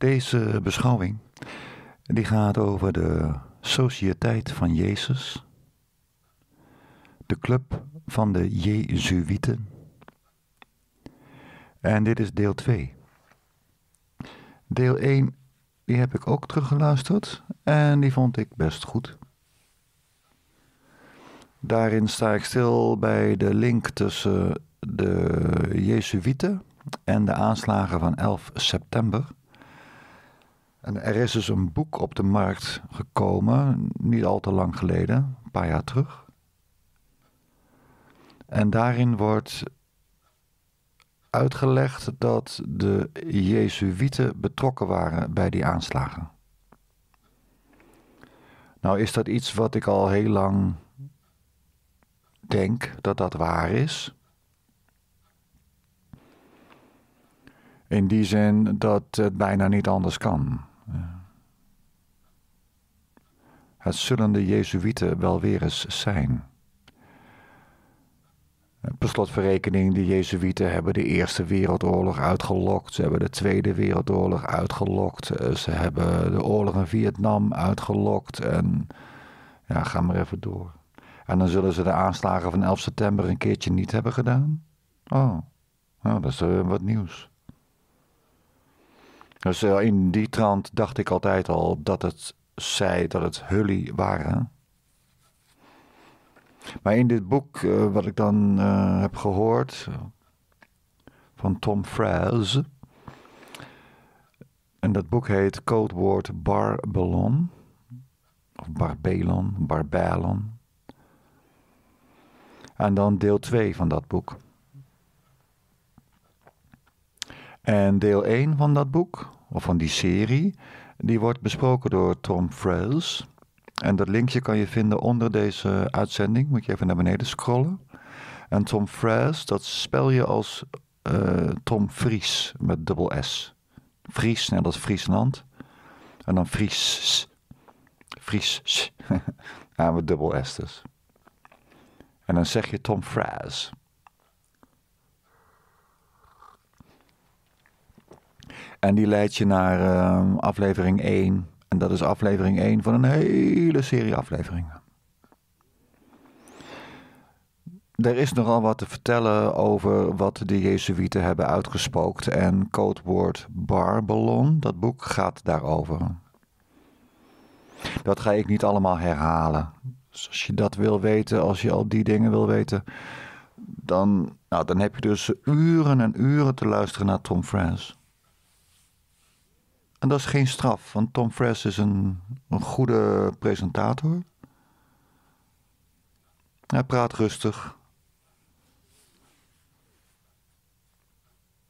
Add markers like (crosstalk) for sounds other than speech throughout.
Deze beschouwing die gaat over de Sociëteit van Jezus, de Club van de Jezuïeten. En dit is deel 2. Deel 1 die heb ik ook teruggeluisterd en die vond ik best goed. Daarin sta ik stil bij de link tussen de Jezuïeten en de aanslagen van 11 september en er is dus een boek op de markt gekomen, niet al te lang geleden, een paar jaar terug. En daarin wordt uitgelegd dat de Jezuïeten betrokken waren bij die aanslagen. Nou is dat iets wat ik al heel lang denk dat dat waar is. In die zin dat het bijna niet anders kan. Het zullen de Jezuïeten wel weer eens zijn. Per slotverrekening, de Jezuïeten hebben de Eerste Wereldoorlog uitgelokt. Ze hebben de Tweede Wereldoorlog uitgelokt. Eh, ze hebben de oorlog in Vietnam uitgelokt. En ja, ga maar even door. En dan zullen ze de aanslagen van 11 september een keertje niet hebben gedaan? Oh, nou, dat is eh, wat nieuws. Dus eh, in die trant dacht ik altijd al dat het zij, dat het hully waren. Maar in dit boek, eh, wat ik dan eh, heb gehoord van Tom Fraz. En dat boek heet Codewoord Barbalon. Of Barbelon, Barbelon. En dan deel 2 van dat boek. En deel 1 van dat boek, of van die serie, die wordt besproken door Tom Frails. En dat linkje kan je vinden onder deze uitzending. Moet je even naar beneden scrollen. En Tom Frails, dat spel je als eh, Tom Fries met dubbel S. Fries, net als Friesland. En dan Fries. Fries. (laughs) ja, met dubbel S dus. En dan zeg je Tom Frails. En die leidt je naar ehm, aflevering 1. En dat is aflevering 1 van een hele serie afleveringen. Er is nogal wat te vertellen over wat de Jezuïeten hebben uitgespookt. En codewoord Barbelon, dat boek gaat daarover. Dat ga ik niet allemaal herhalen. Dus als je dat wil weten, als je al die dingen wil weten, dan, nou, dan heb je dus uren en uren te luisteren naar Tom France. En dat is geen straf, want Tom Fress is een, een goede presentator. Hij praat rustig.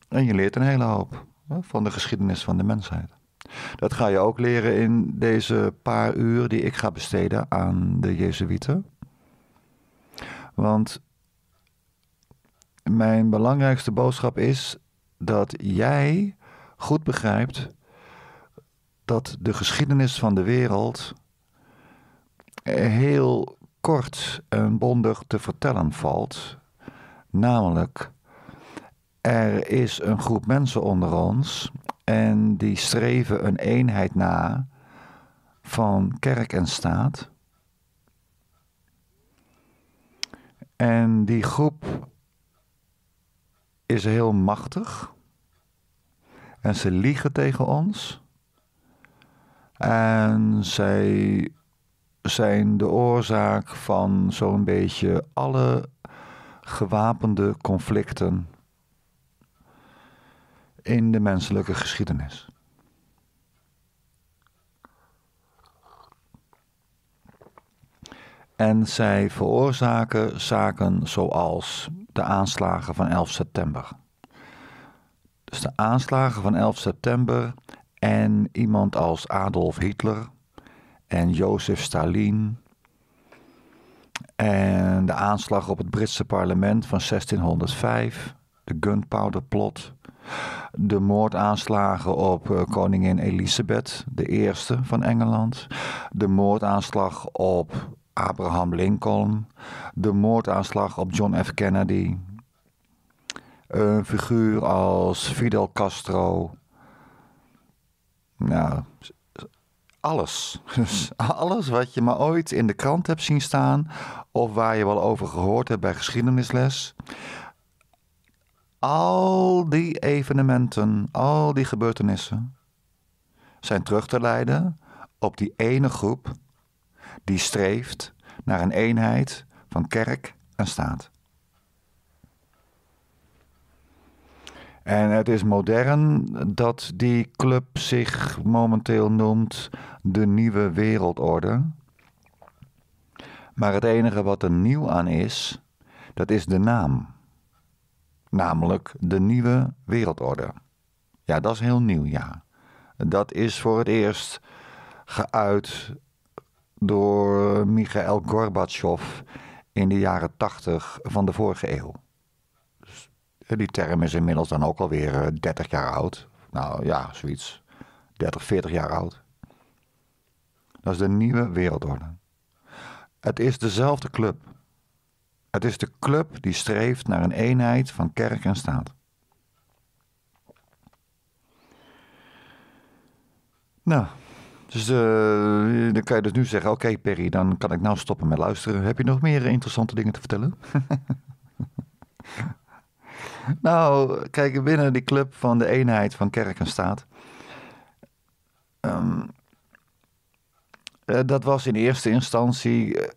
En je leert een hele hoop van de geschiedenis van de mensheid. Dat ga je ook leren in deze paar uur die ik ga besteden aan de Jezuïeten. Want mijn belangrijkste boodschap is dat jij goed begrijpt dat de geschiedenis van de wereld heel kort en bondig te vertellen valt. Namelijk, er is een groep mensen onder ons en die streven een eenheid na van kerk en staat. En die groep is heel machtig. En ze liegen tegen ons. En zij zijn de oorzaak van zo'n beetje alle gewapende conflicten in de menselijke geschiedenis. En zij veroorzaken zaken zoals de aanslagen van 11 september. Dus de aanslagen van 11 september en iemand als Adolf Hitler en Jozef Stalin. En de aanslag op het Britse parlement van 1605, de Gunpowder Plot. De moordaanslagen op eh, koningin Elizabeth I van Engeland. De moordaanslag op Abraham Lincoln. De moordaanslag op John F. Kennedy. Een figuur als Fidel Castro nou, alles. (laughs) Dus alles wat je maar ooit in de krant hebt zien staan. of waar je wel over gehoord hebt bij geschiedenisles. Al die evenementen, al die gebeurtenissen. zijn terug te leiden op die ene groep. die streeft naar een eenheid van kerk en staat. En het is modern dat die club zich momenteel noemt de Nieuwe Wereldorde. Maar het enige wat er nieuw aan is, dat is de naam. Namelijk de Nieuwe Wereldorde. Ja, dat is heel nieuw, ja. Dat is voor het eerst geuit door Michael Gorbatsjov in de jaren 80 van de vorige eeuw. Eh, die term is inmiddels dan ook alweer 30 eh, jaar oud. Nou ja, zoiets. 30, 40 jaar oud. Dat is de nieuwe wereldorde. Het is dezelfde club. Het is de club die streeft naar een eenheid van kerk en staat. Nou, dus eh, dan kan je dus nu zeggen: Oké, Perry, dan kan ik nou stoppen met luisteren. Heb je nog meer interessante dingen te vertellen? (laughs) Nou, kijk, binnen die club van de eenheid van kerk en staat. Ehm, eh, dat was in eerste instantie. Eh,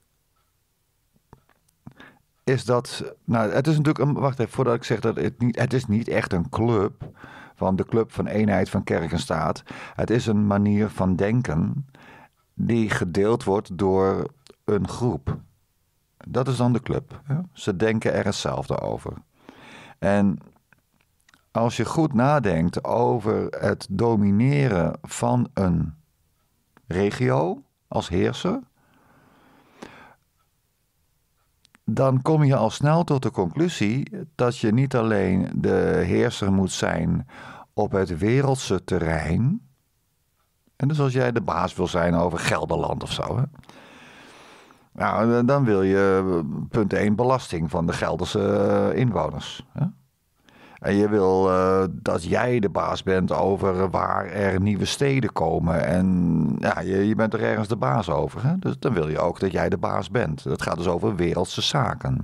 is dat. Nou, het is natuurlijk. Een, wacht even, voordat ik zeg dat het niet. Het is niet echt een club. Van de club van eenheid van kerk en staat. Het is een manier van denken. die gedeeld wordt door een groep. Dat is dan de club. Ja. Ze denken er hetzelfde over. En als je goed nadenkt over het domineren van een regio als heerser, dan kom je al snel tot de conclusie dat je niet alleen de heerser moet zijn op het wereldse terrein. En dus als jij de baas wil zijn over Gelderland of zo. Hè? Nou, eh, dan wil je eh, punt 1 belasting van de Gelderse eh, inwoners. En je wil dat jij de baas bent over waar er nieuwe steden komen. En ja, je, je bent er ergens de baas over. Hè? Dus dan wil je ook dat jij de baas bent. Dat gaat dus over wereldse zaken.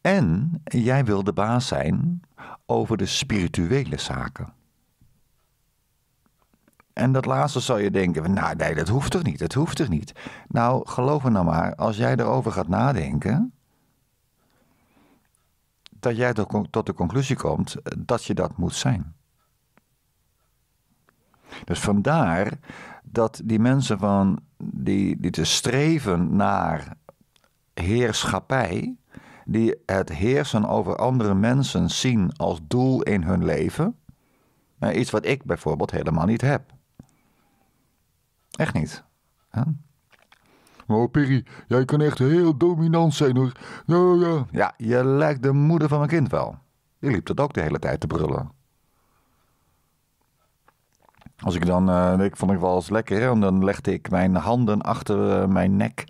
En jij wil de baas zijn over de spirituele zaken. En dat laatste zou je denken, nou nee, dat hoeft toch niet, dat hoeft toch niet. Nou, geloof me nou maar, als jij erover gaat nadenken, dat jij tot de conclusie komt eh, dat je dat moet zijn. Dus vandaar dat die mensen van die, die te streven naar heerschappij, die het heersen over andere mensen zien als doel in hun leven, eh, iets wat ik bijvoorbeeld helemaal niet heb. Echt niet. Huh? Oh, Perry, jij kan echt heel dominant zijn hoor. Ja, ja. ja, je lijkt de moeder van mijn kind wel. Je liep dat ook de hele tijd te brullen. Als ik dan, eh, ik vond het wel eens lekker, hè? en dan legde ik mijn handen achter eh, mijn nek.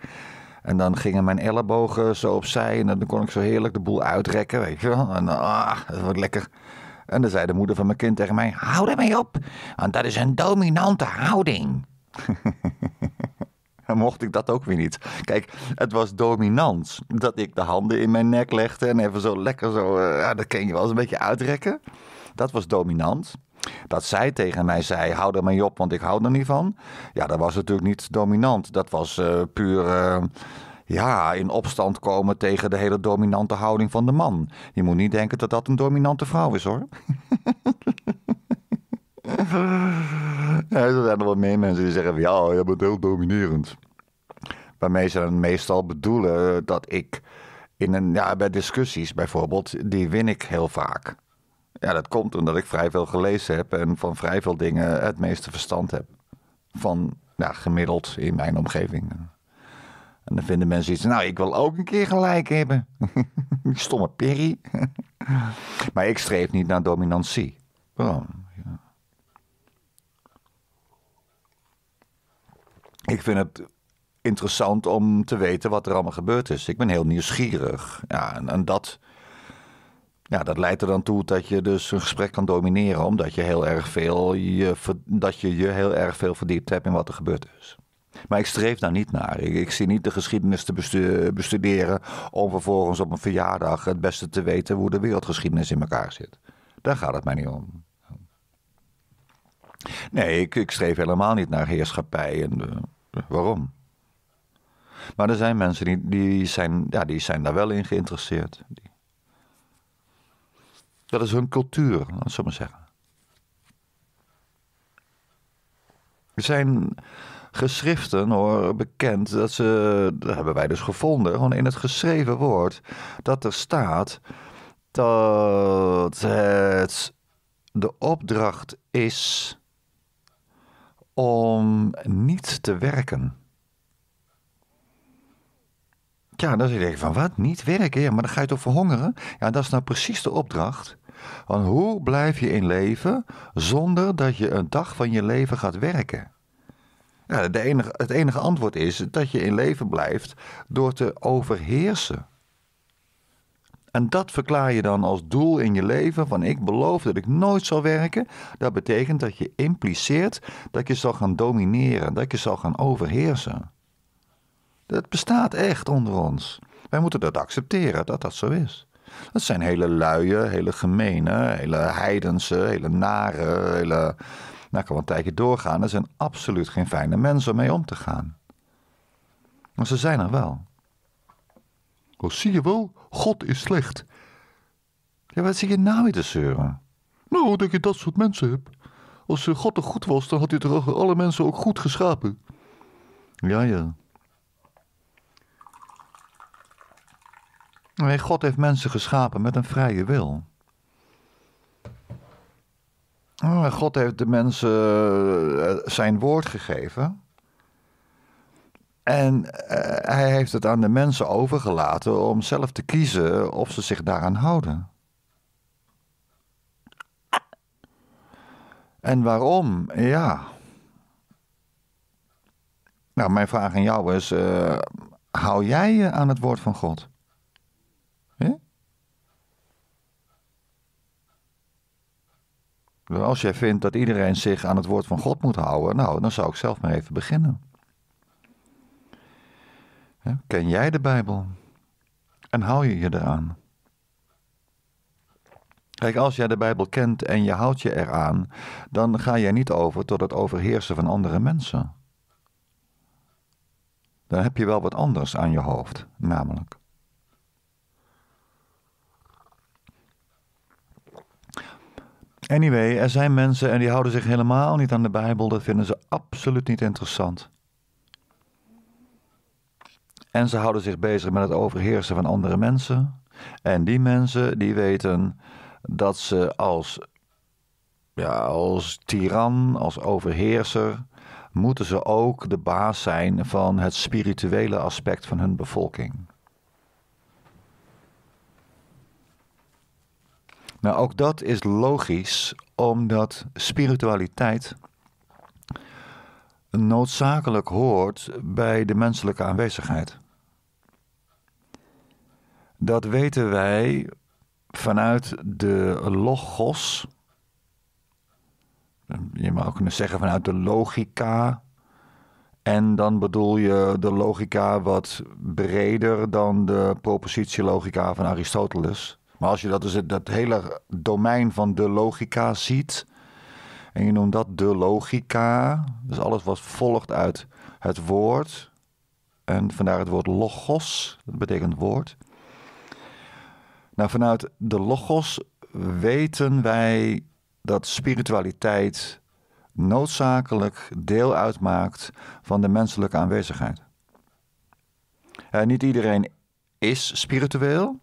En dan gingen mijn ellebogen zo opzij. En dan kon ik zo heerlijk de boel uitrekken, weet je wel. En ah, dat wordt lekker. En dan zei de moeder van mijn kind tegen mij: Hou ermee op, want dat is een dominante houding. (laughs) mocht ik dat ook weer niet. Kijk, het was dominant dat ik de handen in mijn nek legde en even zo lekker zo, eh, dat ken je wel eens een beetje uitrekken. Dat was dominant. Dat zij tegen mij zei: hou er maar op, want ik hou er niet van. Ja, dat was natuurlijk niet dominant. Dat was eh, puur. Eh, ja, in opstand komen tegen de hele dominante houding van de man. Je moet niet denken dat dat een dominante vrouw is hoor. (laughs) er zijn er wel meer mensen die zeggen van ja, je bent heel dominerend. Waarmee ze dan meestal bedoelen dat ik in een, ja, bij discussies bijvoorbeeld, die win ik heel vaak. Ja, dat komt omdat ik vrij veel gelezen heb en van vrij veel dingen het meeste verstand heb. Van, ja, gemiddeld in mijn omgeving. En dan vinden mensen iets, nou, ik wil ook een keer gelijk hebben. (laughs) Stomme Perry. (laughs) maar ik streef niet naar dominantie. Waarom? ik vind het interessant om te weten wat er allemaal gebeurd is. Ik ben heel nieuwsgierig. Ja, en, dat, ja, dat leidt er dan toe dat je dus een gesprek kan domineren, omdat je heel erg veel je, dat je, je heel erg veel verdiept hebt in wat er gebeurd is. Maar ik streef daar niet naar. Ik, zie niet de geschiedenis te bestuderen om vervolgens op een verjaardag het beste te weten hoe de wereldgeschiedenis in elkaar zit. Daar gaat het mij niet om. Nee, ik, ik streef helemaal niet naar heerschappij en eh, Waarom? Maar er zijn mensen die, die, zijn, ja, die zijn daar wel in geïnteresseerd. Dat is hun cultuur, laat ik zo maar zeggen. Er zijn geschriften hoor, bekend dat ze, dat hebben wij dus gevonden, gewoon in het geschreven woord, dat er staat dat het de opdracht is om niet te werken. Ja, dan zeg je van wat? Niet werken? Ja, maar dan ga je toch verhongeren? Ja, dat is nou precies de opdracht. Want hoe blijf je in leven zonder dat je een dag van je leven gaat werken? Ja, de enige, het enige antwoord is dat je in leven blijft door te overheersen. En dat verklaar je dan als doel in je leven van ik beloof dat ik nooit zal werken. Dat betekent dat je impliceert dat je zal gaan domineren, dat je zal gaan overheersen. Dat bestaat echt onder ons. Wij moeten dat accepteren dat dat zo is. Dat zijn hele luie, hele gemene, hele heidense, hele nare, hele... Nou, ik kan wel een tijdje doorgaan. Er zijn absoluut geen fijne mensen om mee om te gaan. Maar ze zijn er wel zie je wel, God is slecht. Ja, wat zie je nou weer te zeuren? Nou, dat je dat soort mensen hebt. Als eh, God er goed was, dan had hij toch alle mensen ook goed geschapen. Ja, ja. Nee, God heeft mensen geschapen met een vrije wil. Oh, God heeft de mensen eh, zijn woord gegeven. En eh, hij heeft het aan de mensen overgelaten om zelf te kiezen of ze zich daaraan houden. En waarom? Ja. Nou, mijn vraag aan jou is: uh, hou jij je aan het woord van God? Als jij vindt dat iedereen zich aan het woord van God moet houden, nou, dan zou ik zelf maar even beginnen ken jij de Bijbel? En hou je je eraan? Kijk, als jij de Bijbel kent en je houdt je eraan, dan ga jij niet over tot het overheersen van andere mensen. Dan heb je wel wat anders aan je hoofd, namelijk. Anyway, er zijn mensen en die houden zich helemaal niet aan de Bijbel. Dat vinden ze absoluut niet interessant. En ze houden zich bezig met het overheersen van andere mensen. En die mensen die weten dat ze als, ja, als tiran, als overheerser, moeten ze ook de baas zijn van het spirituele aspect van hun bevolking. Nou, ook dat is logisch, omdat spiritualiteit noodzakelijk hoort bij de menselijke aanwezigheid. Dat weten wij vanuit de logos. Je mag ook kunnen zeggen vanuit de logica. En dan bedoel je de logica wat breder dan de propositielogica van Aristoteles. Maar als je dat, dus dat hele domein van de logica ziet, en je noemt dat de logica, dus alles wat volgt uit het woord, en vandaar het woord logos, dat betekent woord. Nou, vanuit de logos weten wij dat spiritualiteit noodzakelijk deel uitmaakt van de menselijke aanwezigheid. En eh, niet iedereen is spiritueel.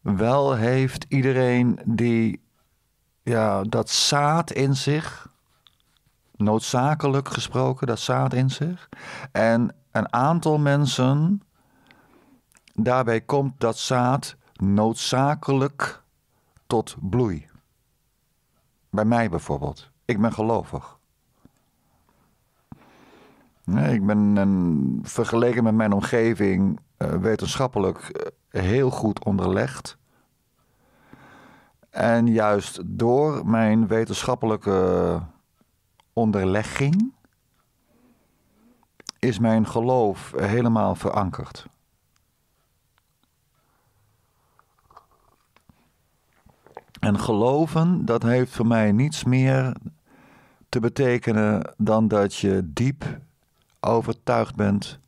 Wel heeft iedereen die ja, dat zaad in zich, noodzakelijk gesproken, dat zaad in zich. En een aantal mensen Daarbij komt dat zaad noodzakelijk tot bloei. Bij mij bijvoorbeeld. Ik ben gelovig. Ik ben vergeleken met mijn omgeving eh, wetenschappelijk eh, heel goed onderlegd. En juist door mijn wetenschappelijke onderlegging is mijn geloof helemaal verankerd. En geloven, dat heeft voor mij niets meer te betekenen dan dat je diep overtuigd bent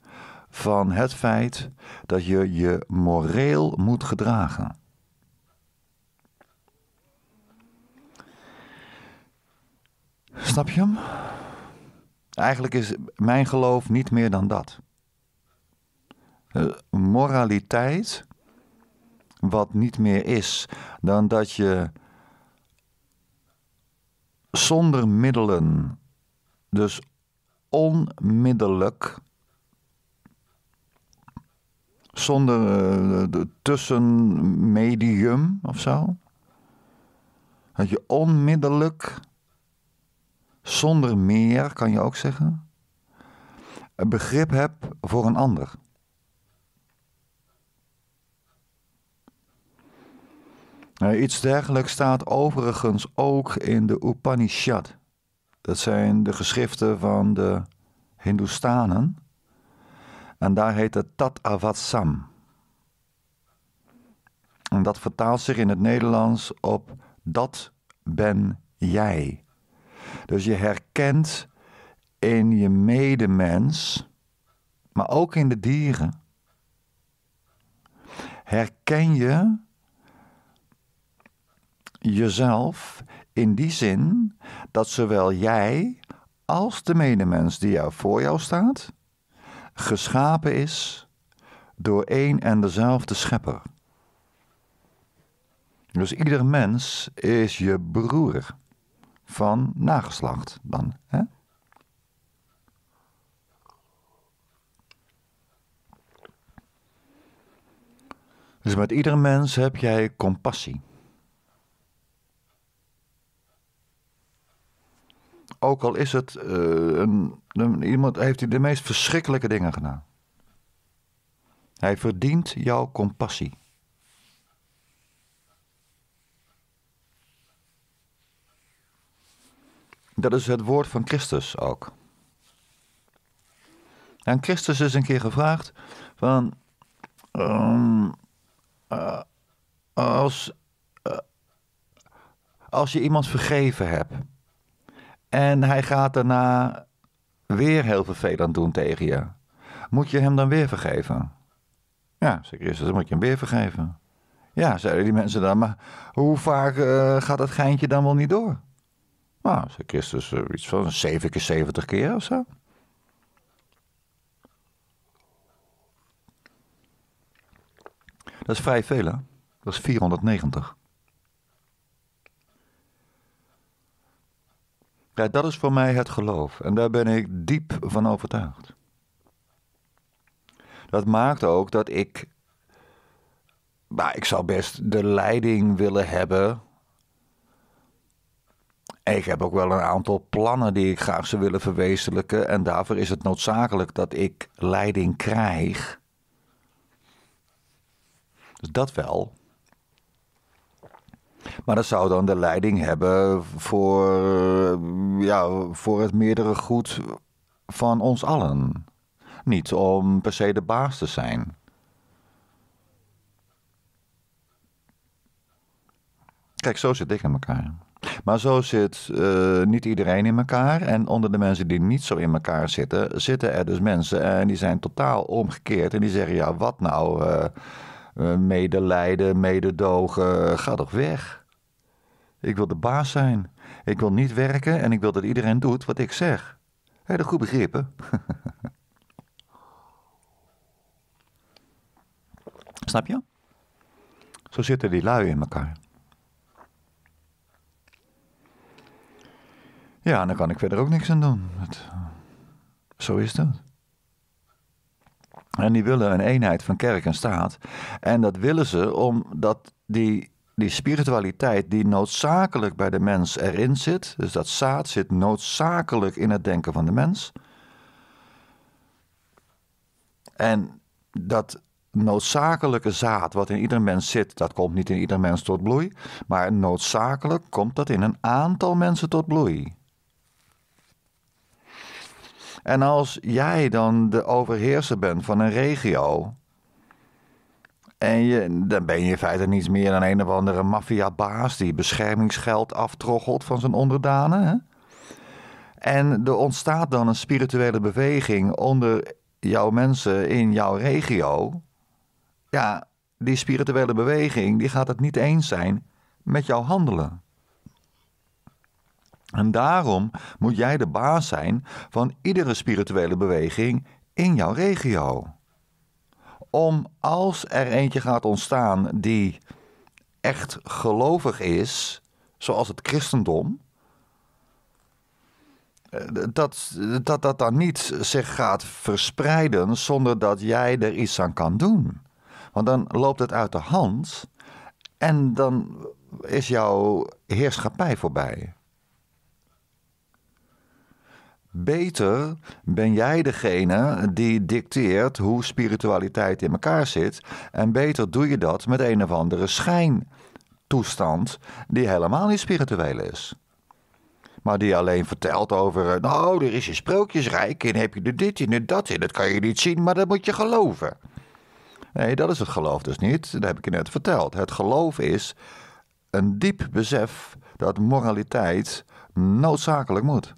van het feit dat je je moreel moet gedragen. Snap je hem? Eigenlijk is mijn geloof niet meer dan dat. Eh, moraliteit wat niet meer is dan dat je zonder middelen, dus onmiddellijk, zonder uh, eh, tussenmedium of zo, dat je onmiddellijk, zonder meer kan je ook zeggen, een begrip hebt voor een ander. Nou, iets dergelijks staat overigens ook in de Upanishad. Dat zijn de geschriften van de Hindoestanen. En daar heet het Tat Avatsam. En dat vertaalt zich in het Nederlands op dat ben jij. Dus je herkent in je medemens, maar ook in de dieren. Herken je jezelf in die zin dat zowel jij als de medemens die jou voor jou staat, geschapen is door één en dezelfde schepper. Dus ieder mens is je broer van nageslacht dan. Hè? Dus met ieder mens heb jij compassie. Ook al is het eh, een, iemand, heeft hij de meest verschrikkelijke dingen gedaan. Hij verdient jouw compassie. Dat is het woord van Christus ook. En Christus is een keer gevraagd van ehm, eh, als, eh, als je iemand vergeven hebt, en hij gaat daarna weer heel vervelend doen tegen je. Moet je hem dan weer vergeven? Ja, zei Christus, dan moet je hem weer vergeven. Ja, zeiden die mensen dan, maar hoe vaak eh, gaat dat geintje dan wel niet door? Nou, zei Christus, eh, iets van 7 keer 70 keer of zo. Dat is vrij veel, hè? Dat is 490. Ja, dat is voor mij het geloof. En daar ben ik diep van overtuigd. Dat maakt ook dat ik. Maar ik zou best de leiding willen hebben. ik heb ook wel een aantal plannen die ik graag zou willen verwezenlijken. En daarvoor is het noodzakelijk dat ik leiding krijg. Dus dat wel. Maar dat zou dan de leiding hebben voor, ja, voor het meerdere goed van ons allen. Niet om per se de baas te zijn. Kijk, zo zit ik in elkaar. Maar zo zit eh, niet iedereen in elkaar. En onder de mensen die niet zo in elkaar zitten, zitten er dus mensen en die zijn totaal omgekeerd. En die zeggen: ja, wat nou. Eh, eh, medelijden, mededogen. Eh, ga toch weg. Ik wil de baas zijn. Ik wil niet werken en ik wil dat iedereen doet wat ik zeg. Heb je goed begrepen? (laughs) Snap je? Zo zitten die lui in elkaar. Ja, en kan ik verder ook niks aan doen. Eh, zo is dat. En die willen een eenheid van kerk en staat. En dat willen ze omdat die, die spiritualiteit die noodzakelijk bij de mens erin zit, dus dat zaad zit noodzakelijk in het denken van de mens. En dat noodzakelijke zaad wat in ieder mens zit, dat komt niet in ieder mens tot bloei, maar noodzakelijk komt dat in een aantal mensen tot bloei. En als jij dan de overheerser bent van een regio. En je, dan ben je in feite niets meer dan een of andere maffiabaas die beschermingsgeld aftroggelt van zijn onderdanen. Hè? En er ontstaat dan een spirituele beweging onder jouw mensen in jouw regio. Ja, die spirituele beweging die gaat het niet eens zijn met jouw handelen. En daarom moet jij de baas zijn van iedere spirituele beweging in jouw regio. Om als er eentje gaat ontstaan die echt gelovig is, zoals het christendom, eh, dat dat, dat dan niet zich gaat verspreiden zonder dat jij er iets aan kan doen. Want dan loopt het uit de hand en dan is jouw heerschappij voorbij. Beter ben jij degene die dicteert hoe spiritualiteit in elkaar zit. En beter doe je dat met een of andere schijntoestand die helemaal niet spiritueel is. Maar die alleen vertelt over, nou, er is je sprookjesrijk en heb je er dit en dat in. Dat kan je niet zien, maar dat moet je geloven. Nee, dat is het geloof dus niet. Dat heb ik je net verteld. Het geloof is een diep besef dat moraliteit noodzakelijk moet.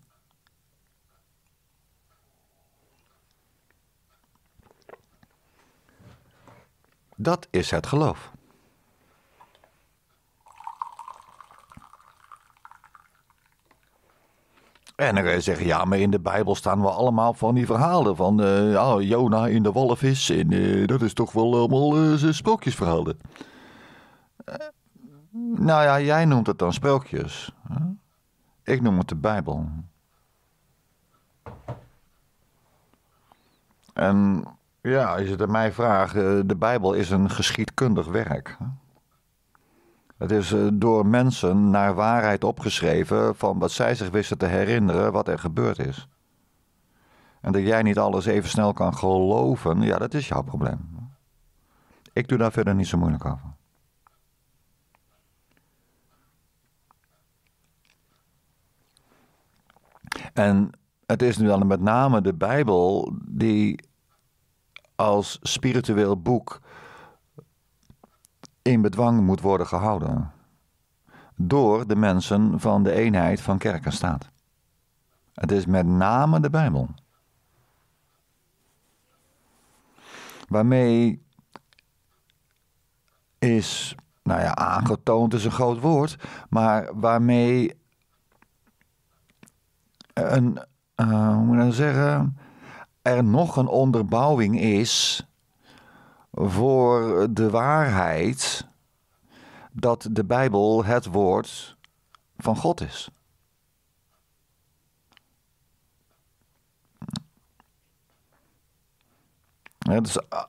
Dat is het geloof. En dan zeggen ja, maar in de Bijbel staan we allemaal van die verhalen van eh, oh, Jona in de walvis. En eh, dat is toch wel allemaal uh, sprookjesverhalen. nou ja, jij noemt het dan sprookjes. Ik noem het de Bijbel. En ja, als je het aan mij vraagt, eh, de Bijbel is een geschiedkundig werk. Het is eh, door mensen naar waarheid opgeschreven van wat zij zich wisten te herinneren wat er gebeurd is. En dat jij niet alles even snel kan geloven, ja, dat is jouw probleem. Ik doe daar verder niet zo moeilijk over. En het is nu dan met name de Bijbel die als spiritueel boek in bedwang moet worden gehouden door de mensen van de eenheid van kerk en staat. Het is met name de Bijbel. Waarmee is, nou ja, aangetoond is een groot woord, maar waarmee een, eh, hoe moet ik dat zeggen, er nog een onderbouwing is voor de waarheid dat de Bijbel het woord van God is. Dus, eh, het,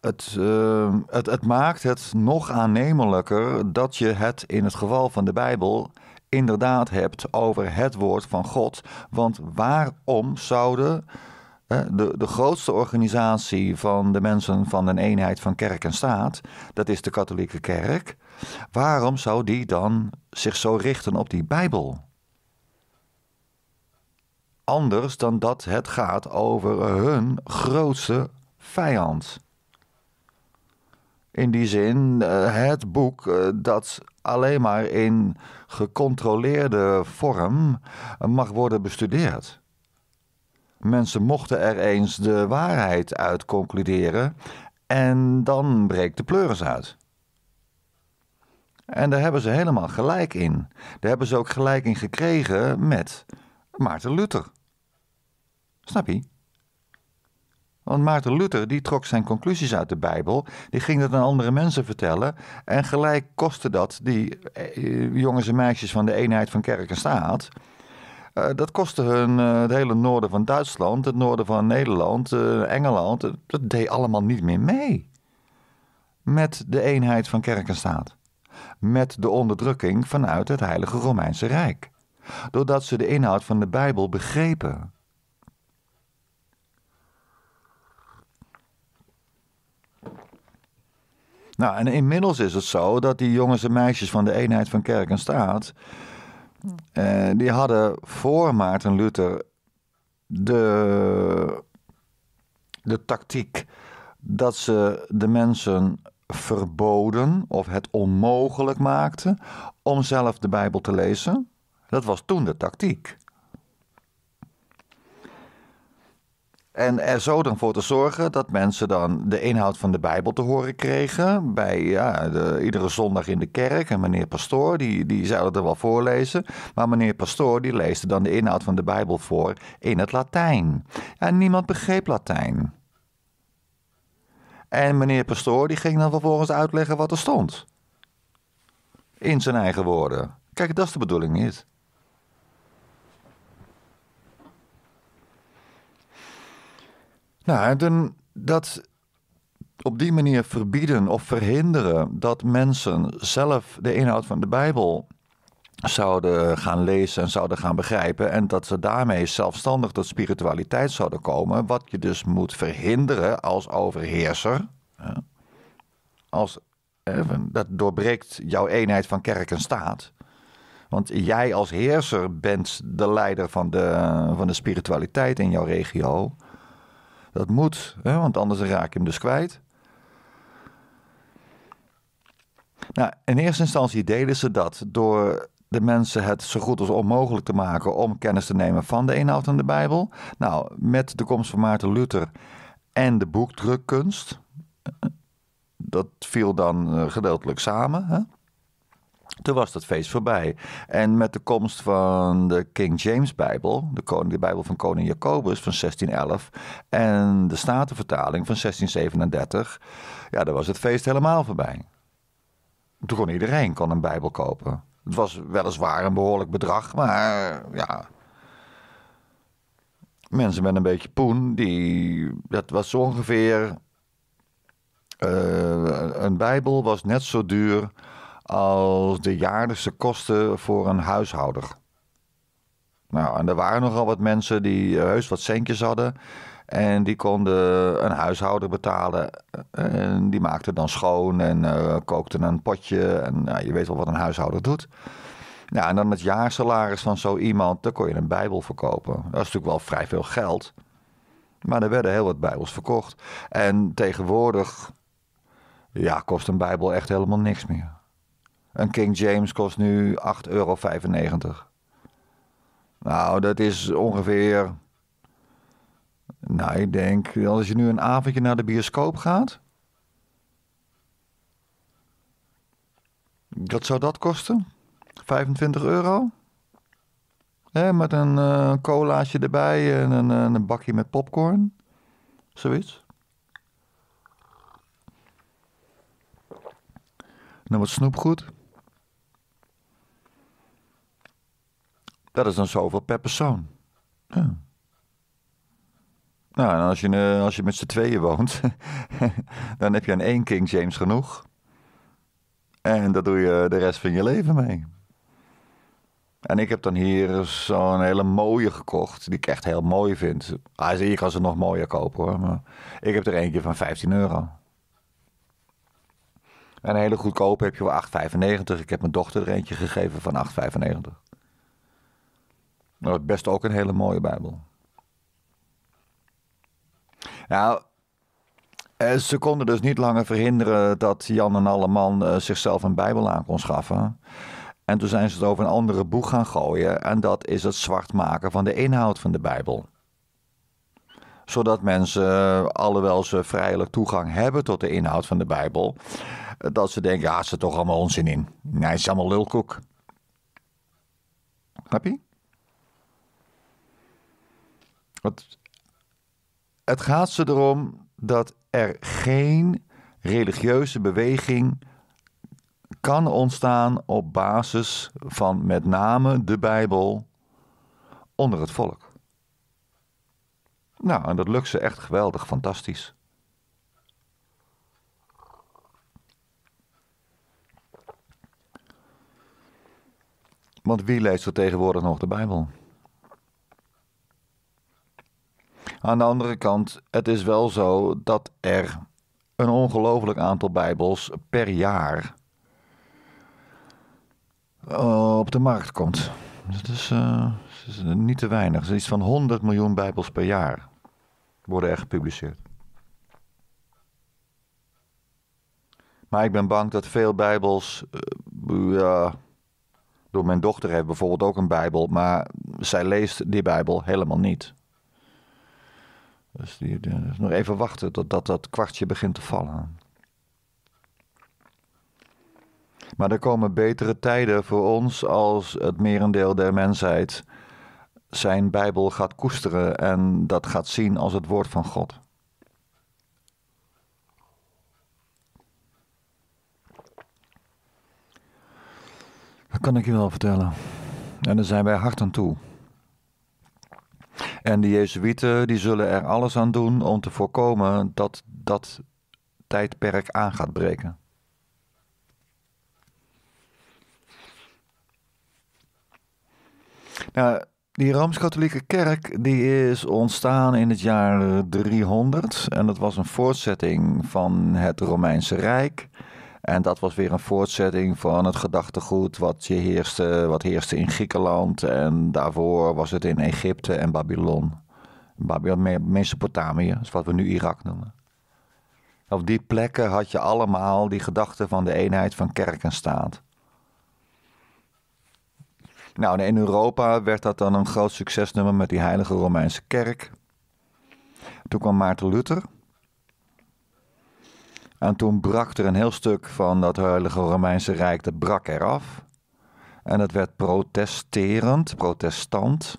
het, eh, het, het maakt het nog aannemelijker dat je het in het geval van de Bijbel inderdaad hebt over het woord van God. Want waarom zouden de, de grootste organisatie van de mensen van een eenheid van kerk en staat, dat is de katholieke kerk. Waarom zou die dan zich zo richten op die Bijbel? Anders dan dat het gaat over hun grootste vijand. In die zin, eh, het boek eh, dat alleen maar in gecontroleerde vorm mag worden bestudeerd. Mensen mochten er eens de waarheid uit concluderen en dan breekt de pleuris uit. En daar hebben ze helemaal gelijk in. Daar hebben ze ook gelijk in gekregen met Maarten Luther. Snap je? Want Maarten Luther die trok zijn conclusies uit de Bijbel, die ging dat aan andere mensen vertellen en gelijk kostte dat die eh, jongens en meisjes van de eenheid van kerk en staat eh, dat kostte hun eh, het hele noorden van Duitsland, het noorden van Nederland, eh, Engeland. dat deed allemaal niet meer mee. Met de eenheid van kerk en staat. Met de onderdrukking vanuit het Heilige Romeinse Rijk. Doordat ze de inhoud van de Bijbel begrepen. Nou, en inmiddels is het zo dat die jongens en meisjes van de eenheid van kerk en staat eh, die hadden voor Maarten Luther de, de tactiek dat ze de mensen verboden of het onmogelijk maakten om zelf de Bijbel te lezen. Dat was toen de tactiek. En er zo dan voor te zorgen dat mensen dan de inhoud van de Bijbel te horen kregen. Bij ja, de, iedere zondag in de kerk. En meneer Pastoor, die, die zou het er wel voorlezen. Maar meneer Pastoor, die leesde dan de inhoud van de Bijbel voor in het Latijn. En niemand begreep Latijn. En meneer Pastoor, die ging dan vervolgens uitleggen wat er stond. In zijn eigen woorden. Kijk, dat is de bedoeling niet. Nou, dan, dat op die manier verbieden of verhinderen dat mensen zelf de inhoud van de Bijbel zouden gaan lezen en zouden gaan begrijpen. En dat ze daarmee zelfstandig tot spiritualiteit zouden komen. Wat je dus moet verhinderen als overheerser. Als, dat doorbreekt jouw eenheid van kerk en staat. Want jij als heerser bent de leider van de, van de spiritualiteit in jouw regio. Dat moet, hè, want anders raak je hem dus kwijt. Nou, in eerste instantie deden ze dat door de mensen het zo goed als onmogelijk te maken om kennis te nemen van de inhoud van de Bijbel. Nou, met de komst van Maarten Luther en de boekdrukkunst, dat viel dan eh, gedeeltelijk samen. Hè? Toen was dat feest voorbij. En met de komst van de King James Bijbel, de, koning, Bijbel van koning Jacobus van 1611 en de Statenvertaling van 1637, ja, daar was het feest helemaal voorbij. Toen kon iedereen kon een Bijbel kopen. Het was weliswaar een behoorlijk bedrag, maar ja. Mensen met een beetje poen, die, dat was ongeveer. Eh, een Bijbel was net zo duur als de jaarlijkse kosten voor een huishouder. Nou, en er waren nogal wat mensen die eh, heus wat centjes hadden. En die konden een huishouder betalen. En die maakte dan schoon en uh, kookte een potje. En je weet wel wat een huishouder doet. Nou, en dan het jaarsalaris van zo iemand, daar kon je een Bijbel verkopen. Dat is natuurlijk wel vrij veel geld. Maar er werden heel wat Bijbels verkocht. En tegenwoordig ja, kost een Bijbel echt helemaal niks meer. Een King James kost nu 8,95 euro. Nou, dat is ongeveer. Nou, ik denk, als je nu een avondje naar de bioscoop gaat. Wat zou dat kosten? 25 euro? met een uh, erbij en een, eh, een, bakje met popcorn. Zoiets. Nou, wat snoepgoed. Dat is dan zoveel per persoon. Ja. Nou, en als je, eh, als je met z'n tweeën woont, (laughs) dan heb je aan één King James genoeg. En dat doe je de rest van je leven mee. En ik heb dan hier zo'n hele mooie gekocht, die ik echt heel mooi vind. Ah, zie, kan ze nog mooier kopen hoor. Maar ik heb er eentje van 15 euro. En een hele goedkope heb je voor 8,95. Ik heb mijn dochter er eentje gegeven van 8,95. Nou, het best ook een hele mooie Bijbel. Nou, eh, ze konden dus niet langer verhinderen dat Jan en alle man eh, zichzelf een Bijbel aan kon schaffen. En toen zijn ze het over een andere boeg gaan gooien, en dat is het zwart maken van de inhoud van de Bijbel. Zodat mensen, eh, alhoewel ze vrijelijk toegang hebben tot de inhoud van de Bijbel, dat ze denken: ja, ze toch allemaal onzin in. Nee, het is allemaal lulkoek. Snap je? Want het gaat ze erom dat er geen religieuze beweging kan ontstaan op basis van met name de Bijbel onder het volk. Nou, en dat lukt ze echt geweldig, fantastisch. Want wie leest er tegenwoordig nog de Bijbel? Aan de andere kant, het is wel zo dat er een ongelooflijk aantal Bijbels per jaar eh, op de markt komt. Dat is, eh, is niet te weinig. Het is iets van 100 miljoen Bijbels per jaar worden er gepubliceerd. Maar ik ben bang dat veel Bijbels. Eh, door mijn dochter heeft bijvoorbeeld ook een Bijbel, maar zij leest die Bijbel helemaal niet. Dus, die, nog even wachten totdat dat, dat kwartje begint te vallen. Maar er komen betere tijden voor ons als het merendeel der mensheid zijn Bijbel gaat koesteren en dat gaat zien als het woord van God. Dat kan ik je wel vertellen. En daar zijn wij hard aan toe. En de Jezuïeten die zullen er alles aan doen om te voorkomen dat dat tijdperk aan gaat breken. Nou, die Rooms-Katholieke Kerk die is ontstaan in het jaar 300 en dat was een voortzetting van het Romeinse Rijk. En dat was weer een voortzetting van het gedachtegoed wat, je heerste, wat heerste in Griekenland. En daarvoor was het in Egypte en Babylon. Babylon, Mesopotamië, wat we nu Irak noemen. Op die plekken had je allemaal die gedachte van de eenheid van kerk en staat. Nou, in Europa werd dat dan een groot succesnummer met die Heilige Romeinse Kerk. Toen kwam Maarten Luther. En toen brak er een heel stuk van dat heilige Romeinse Rijk, dat brak eraf. En het werd protesterend, protestant.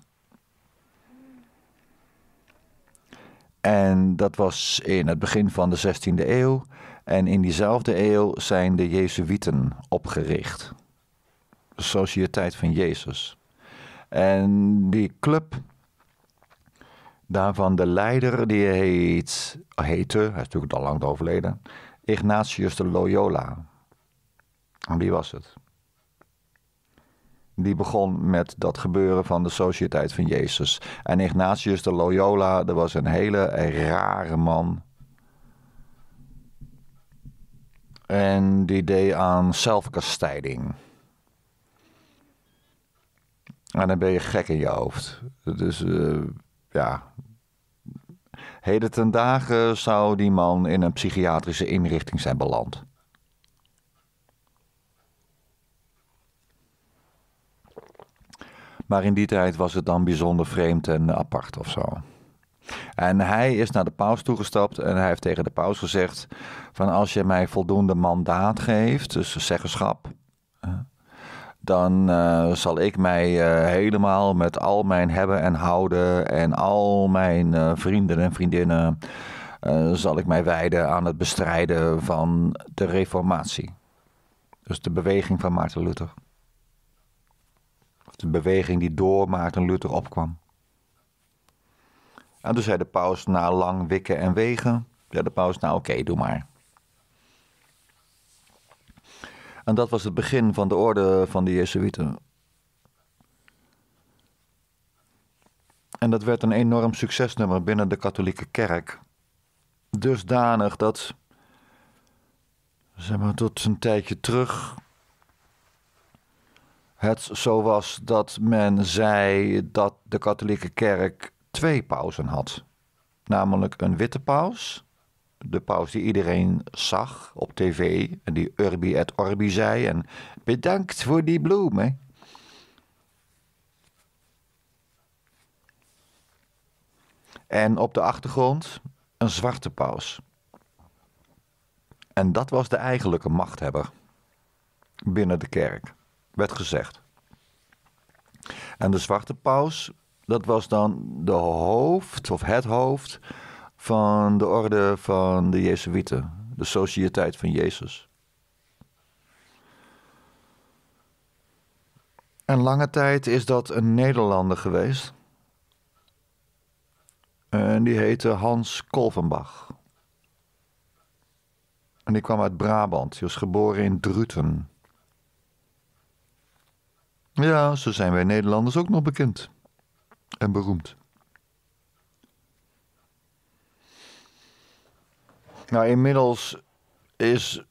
En dat was in het begin van de 16e eeuw. En in diezelfde eeuw zijn de Jezuïeten opgericht. De Sociëteit van Jezus. En die club, daarvan de leider, die heet, heette, hij is natuurlijk al lang overleden, Ignatius de Loyola. En wie was het? Die begon met dat gebeuren van de Sociëteit van Jezus. En Ignatius de Loyola, dat was een hele rare man. En die deed aan zelfkastijding. En dan ben je gek in je hoofd. Dus is, eh, ja, Heden ten dagen zou die man in een psychiatrische inrichting zijn beland. Maar in die tijd was het dan bijzonder vreemd en apart of zo. En hij is naar de paus toegestapt en hij heeft tegen de paus gezegd: van als je mij voldoende mandaat geeft, dus zeggenschap, dan eh, zal ik mij eh, helemaal met al mijn hebben en houden en al mijn eh, vrienden en vriendinnen, zal ik mij wijden aan het bestrijden van de Reformatie. Dus de beweging van Maarten Luther. de beweging die door Maarten Luther opkwam. En toen zei de paus na lang wikken en wegen, zei de paus, nou oké, doe maar. En dat was het begin van de orde van de Jezuïeten. En dat werd een enorm succesnummer binnen de katholieke kerk. Dusdanig dat, zeg maar, tot een tijdje terug het zo was dat men zei dat de katholieke kerk twee pauzen had. Namelijk een witte paus de paus die iedereen zag op tv en die Urbi et Orbi zei en bedankt voor die bloemen. En op de achtergrond een zwarte paus. En dat was de eigenlijke machthebber binnen de kerk, werd gezegd. En de zwarte paus, dat was dan de hoofd of het hoofd van de orde van de Jezuïeten, de Sociëteit van Jezus. En lange tijd is dat een Nederlander geweest. En die heette Hans Kolvenbach. En die kwam uit Brabant. Die was geboren in Druten. Ja, zo zijn wij Nederlanders ook nog bekend. En beroemd. Nou, inmiddels is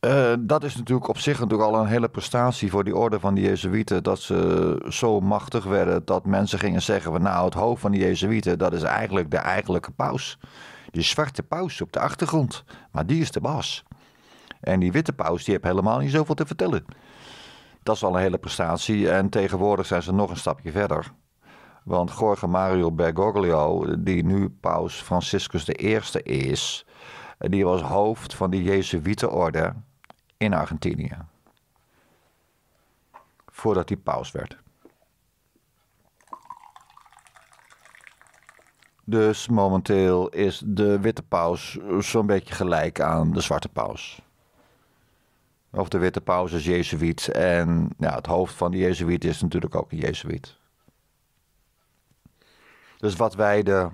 eh, dat is natuurlijk op zich natuurlijk al een hele prestatie voor die orde van de Jezuïeten. Dat ze zo machtig werden dat mensen gingen zeggen nou, het hoofd van de Jezuïeten, dat is eigenlijk de eigenlijke paus. Die zwarte paus op de achtergrond. Maar die is de baas. En die witte paus, die heeft helemaal niet zoveel te vertellen. Dat is al een hele prestatie. En tegenwoordig zijn ze nog een stapje verder. Want Jorge Mario Bergoglio, die nu paus Franciscus I is die was hoofd van de Jezuïetenorde in Argentinië. Voordat hij paus werd. Dus momenteel is de witte paus zo'n beetje gelijk aan de zwarte paus. Of de witte paus is Jezuïet. En ja, nou, het hoofd van de Jezuïet is natuurlijk ook een Jezuïet. Dus wat wij de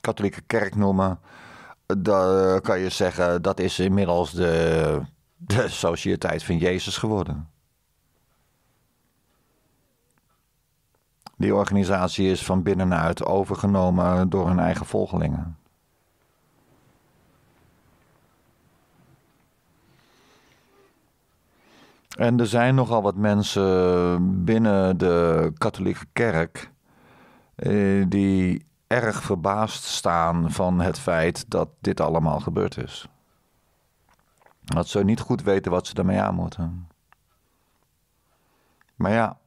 katholieke kerk noemen, dan eh, kan je zeggen dat is inmiddels de, de sociëteit van Jezus geworden. Die organisatie is van binnenuit overgenomen door hun eigen volgelingen. En er zijn nogal wat mensen binnen de katholieke kerk eh, die erg verbaasd staan van het feit dat dit allemaal gebeurd is. Dat ze niet goed weten wat ze daarmee aan moeten. Maar ja,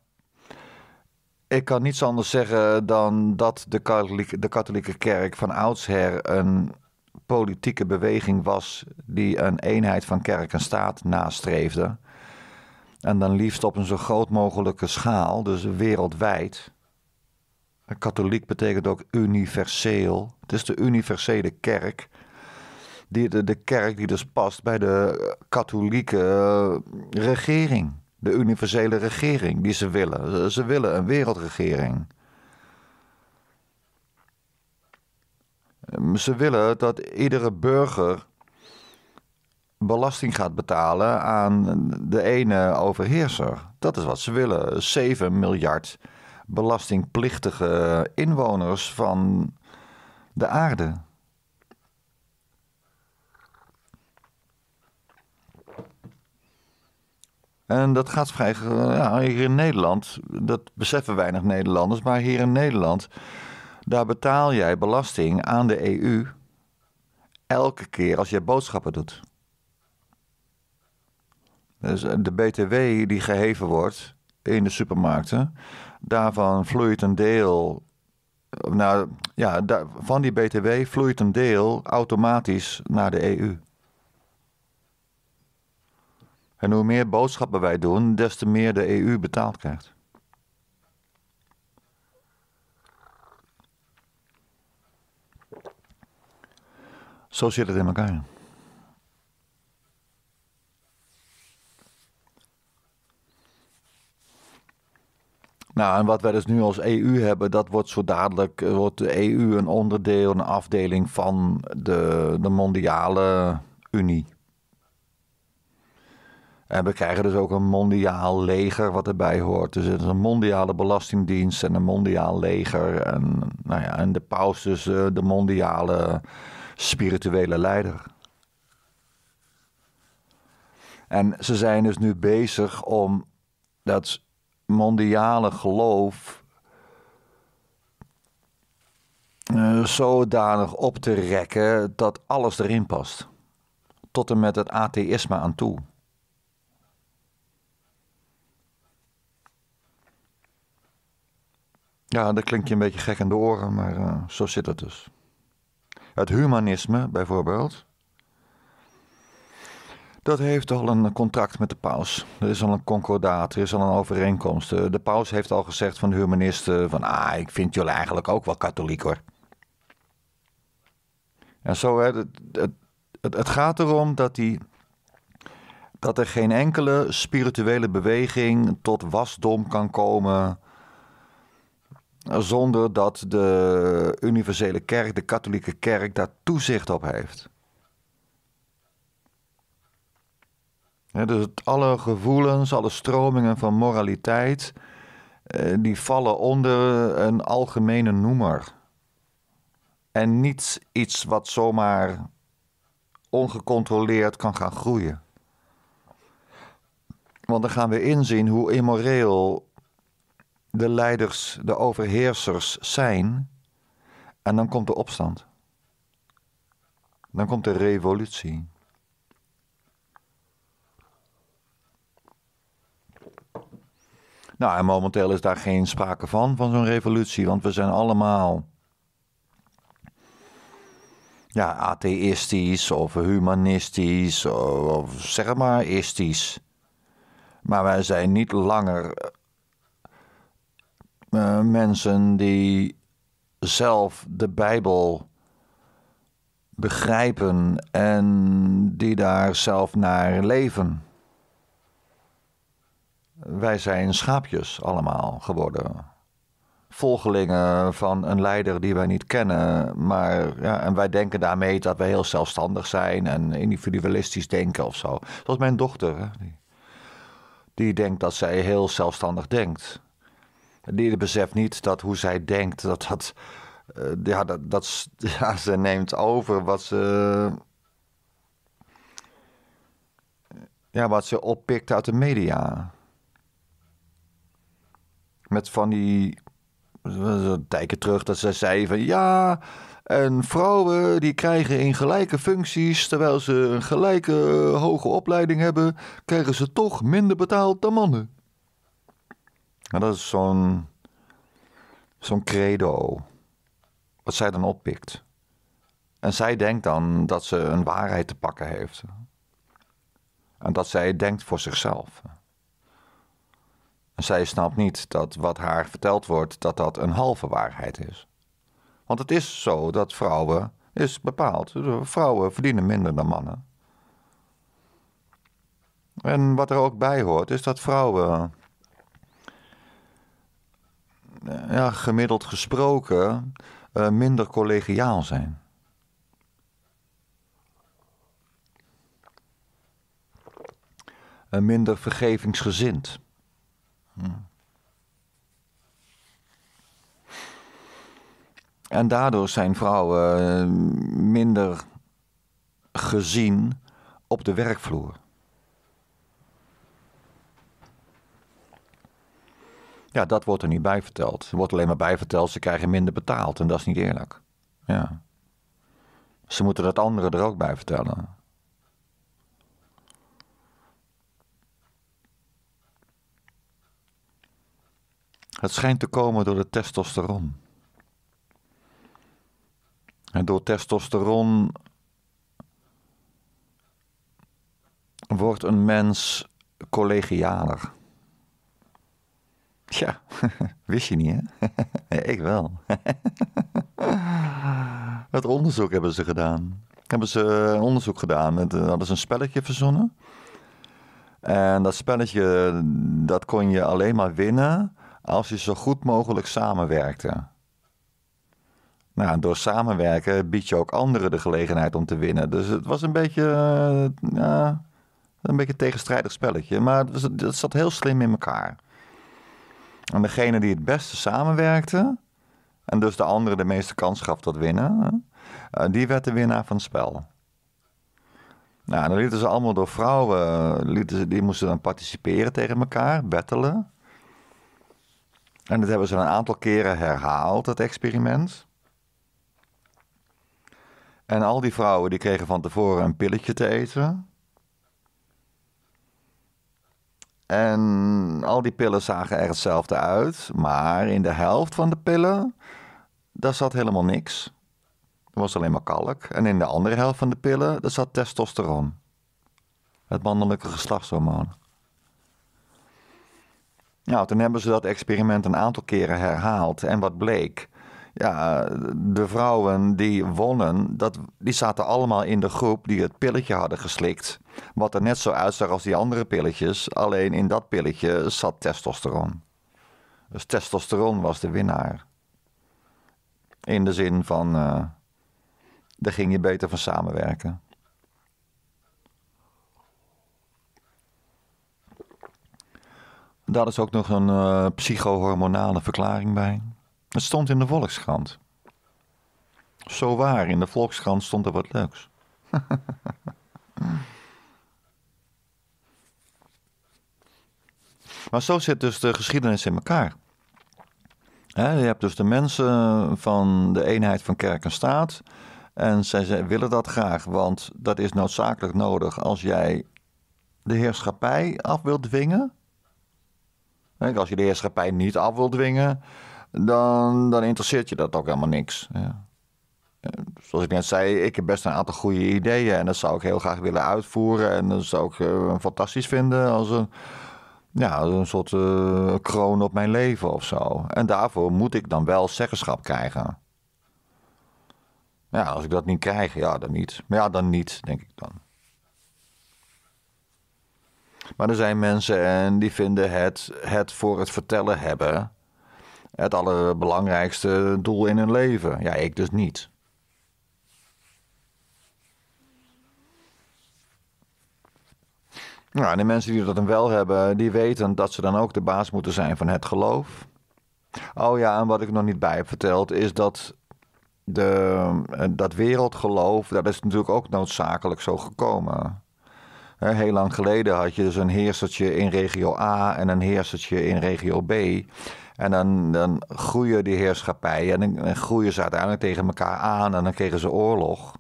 ik kan niets anders zeggen dan dat de katholieke, de katholieke kerk van oudsher een politieke beweging was die een eenheid van kerk en staat nastreefde. En dan liefst op een zo groot mogelijke schaal, dus wereldwijd katholiek betekent ook universeel. Het is de universele kerk. Die, de, de kerk die dus past bij de katholieke eh, regering. De universele regering die ze willen. Ze, ze willen een wereldregering. Ehm, ze willen dat iedere burger belasting gaat betalen aan de ene overheerser. Dat is wat ze willen. 7 miljard belastingplichtige inwoners van de aarde. En dat gaat vrij. Ja, hier in Nederland, dat beseffen weinig Nederlanders, maar hier in Nederland, daar betaal jij belasting aan de EU elke keer als je boodschappen doet. Dus eh, de BTW die geheven wordt in de supermarkten, Daarvan vloeit een deel nou, ja, van die BTW vloeit een deel automatisch naar de EU. En hoe meer boodschappen wij doen, des te meer de EU betaald krijgt. Zo zit het in elkaar. Nou, en wat wij dus nu als EU hebben, dat wordt zo dadelijk, eh, wordt de EU een onderdeel, een afdeling van de, de mondiale Unie. En we krijgen dus ook een mondiaal leger wat erbij hoort. Dus is een mondiale belastingdienst en een mondiaal leger. En, nou ja, en de paus dus de mondiale spirituele leider. En ze zijn dus nu bezig om dat mondiale geloof uh, zodanig op te rekken dat alles erin past. Tot en met het atheïsme aan toe. Ja, dat klinkt je een beetje gek in de oren, maar eh, zo zit het dus. Het humanisme bijvoorbeeld dat heeft al een contract met de paus. Er is al een concordaat, er is al een overeenkomst. Eh, de paus heeft al gezegd van de humanisten van... ah, ik vind jullie eigenlijk ook wel katholiek hoor. En zo, het, het, het gaat erom dat, die, dat er geen enkele spirituele beweging tot wasdom kan komen zonder dat de universele kerk, de katholieke kerk, daar toezicht op heeft. dus alle gevoelens, alle stromingen van moraliteit, eh, die vallen onder een algemene noemer. En niet iets wat zomaar ongecontroleerd kan gaan groeien. Want dan gaan we inzien hoe immoreel de leiders, de overheersers zijn. En dan komt de opstand. Dan komt de revolutie. Nou, en momenteel is daar geen sprake van, van zo'n revolutie, want we zijn allemaal ja, atheïstisch of humanistisch of zeg maar istisch. Maar wij zijn niet langer eh, eh, mensen die zelf de Bijbel begrijpen en die daar zelf naar leven. Wij zijn schaapjes allemaal geworden. Volgelingen van een leider die wij niet kennen. Maar, ja, en wij denken daarmee dat wij heel zelfstandig zijn en individualistisch denken of zo. Zoals mijn dochter, Die, denkt dat zij heel zelfstandig denkt. Die beseft niet dat hoe zij denkt, dat dat. Eh, ja, dat, dat (laughs) ja, ze neemt over wat ze. Ja, wat ze oppikt uit de media met van die dijken terug dat ze zei van ja. En vrouwen die krijgen in gelijke functies, terwijl ze een gelijke eh, hoge opleiding hebben, krijgen ze toch minder betaald dan mannen. en dat is zo'n zo'n credo, wat zij dan oppikt. En zij denkt dan dat ze een waarheid te pakken heeft. En dat zij denkt voor zichzelf. Zij snapt niet dat wat haar verteld wordt, dat dat een halve waarheid is. Want het is zo dat vrouwen, is bepaald, dus vrouwen verdienen minder dan mannen. En wat er ook bij hoort, is dat vrouwen, eh, ja, gemiddeld gesproken, eh, minder collegiaal zijn. minder vergevingsgezind. Hmm. En daardoor zijn vrouwen eh, minder gezien op de werkvloer. Ja, dat wordt er niet bij verteld. Er wordt alleen maar bij verteld, ze krijgen minder betaald en dat is niet eerlijk. Ja. Ze moeten dat anderen er ook bij vertellen. Het schijnt te komen door de testosteron. En door testosteron wordt een mens collegialer. Tja, (laughs) wist je niet, hè? (laughs) Ik wel. (laughs) Het onderzoek hebben ze gedaan. Hebben ze onderzoek gedaan. En eh, hadden ze een spelletje verzonnen. En dat spelletje, dat kon je alleen maar winnen als je zo goed mogelijk samenwerkte. Nou, door samenwerken bied je ook anderen de gelegenheid om te winnen. Dus het was een beetje, eh, ja, een beetje een tegenstrijdig spelletje. Maar dat zat heel slim in elkaar. En degene die het beste samenwerkte, en dus de andere de meeste kans gaf tot winnen, eh, die werd de winnaar van het spel. Nou, dan lieten ze allemaal door vrouwen, eh, lieten ze, die moesten dan participeren tegen elkaar, bettelen. En dat hebben ze een aantal keren herhaald, dat experiment. En al die vrouwen die kregen van tevoren een pilletje te eten. En al die pillen zagen er hetzelfde uit, maar in de helft van de pillen, daar zat helemaal niks. Er was alleen maar kalk. En in de andere helft van de pillen, daar zat testosteron. Het mannelijke geslachtshormoon. Nou, toen hebben ze dat experiment een aantal keren herhaald. En wat bleek? Ja, de vrouwen die wonnen, dat, die zaten allemaal in de groep die het pilletje hadden geslikt. Wat er net zo uitzag als die andere pilletjes, alleen in dat pilletje zat testosteron. Dus testosteron was de winnaar. In de zin van, uh, daar ging je beter van samenwerken. Daar is ook nog een psycho eh, psychohormonale verklaring bij. Het stond in de Volkskrant. Zo waar, in de Volkskrant stond er wat leuks. (laughs) maar zo zit dus de geschiedenis in elkaar. je hebt dus de mensen van de eenheid van kerk en staat. En zij willen dat graag, want dat is noodzakelijk nodig als jij de heerschappij af wilt dwingen. Als je de heerschappij niet af wil dwingen, dan, dan interesseert je dat ook helemaal niks. Zoals ik net zei, ik heb best een aantal goede ideeën en dat zou ik heel graag willen uitvoeren. En dat zou ik eh, fantastisch vinden als een, ja, een soort eh, kroon op mijn leven of zo. En daarvoor moet ik dan wel zeggenschap krijgen. Ja, als ik dat niet krijg, ja, dan niet. Maar ja, dan niet, denk ik dan. Maar er zijn mensen en die vinden het, het voor het vertellen hebben het allerbelangrijkste doel in hun leven. Ja, ik dus niet. Nou, en de mensen die dat dan wel hebben, die weten dat ze dan ook de baas moeten zijn van het geloof. Oh ja, en wat ik nog niet bij heb verteld, is dat de, dat wereldgeloof, dat is natuurlijk ook noodzakelijk zo gekomen. Heel lang geleden had je dus een heersertje in regio A en een heersertje in regio B. En dan, dan groeien die heerschappijen en dan groeien ze uiteindelijk tegen elkaar aan en dan kregen ze oorlog.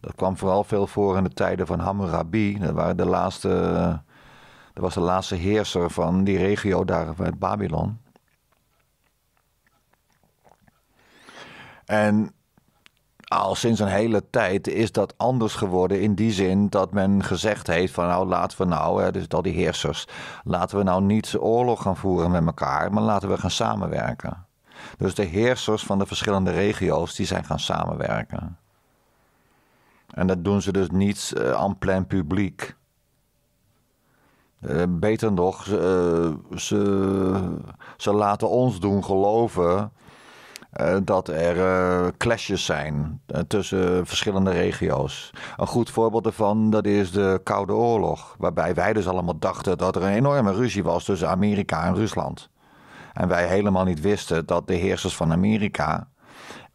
Dat kwam vooral veel voor in de tijden van Hammurabi. Dat, waren de laatste, was de laatste heerser van die regio daar uit Babylon. En al sinds een hele tijd is dat anders geworden in die zin dat men gezegd heeft van nou laten we nou, hè, dus al die heersers, laten we nou niet oorlog gaan voeren met elkaar, maar laten we gaan samenwerken. Dus de heersers van de verschillende regio's die zijn gaan samenwerken. En dat doen ze dus niet aan eh, plein publiek. Eh, beter nog, eh, ze, ze laten ons doen geloven eh, dat er uh, clashes zijn eh, tussen verschillende regio's. Een goed voorbeeld daarvan dat is de Koude Oorlog, waarbij wij dus allemaal dachten dat er een enorme ruzie was tussen Amerika en Rusland. En wij helemaal niet wisten dat de heersers van Amerika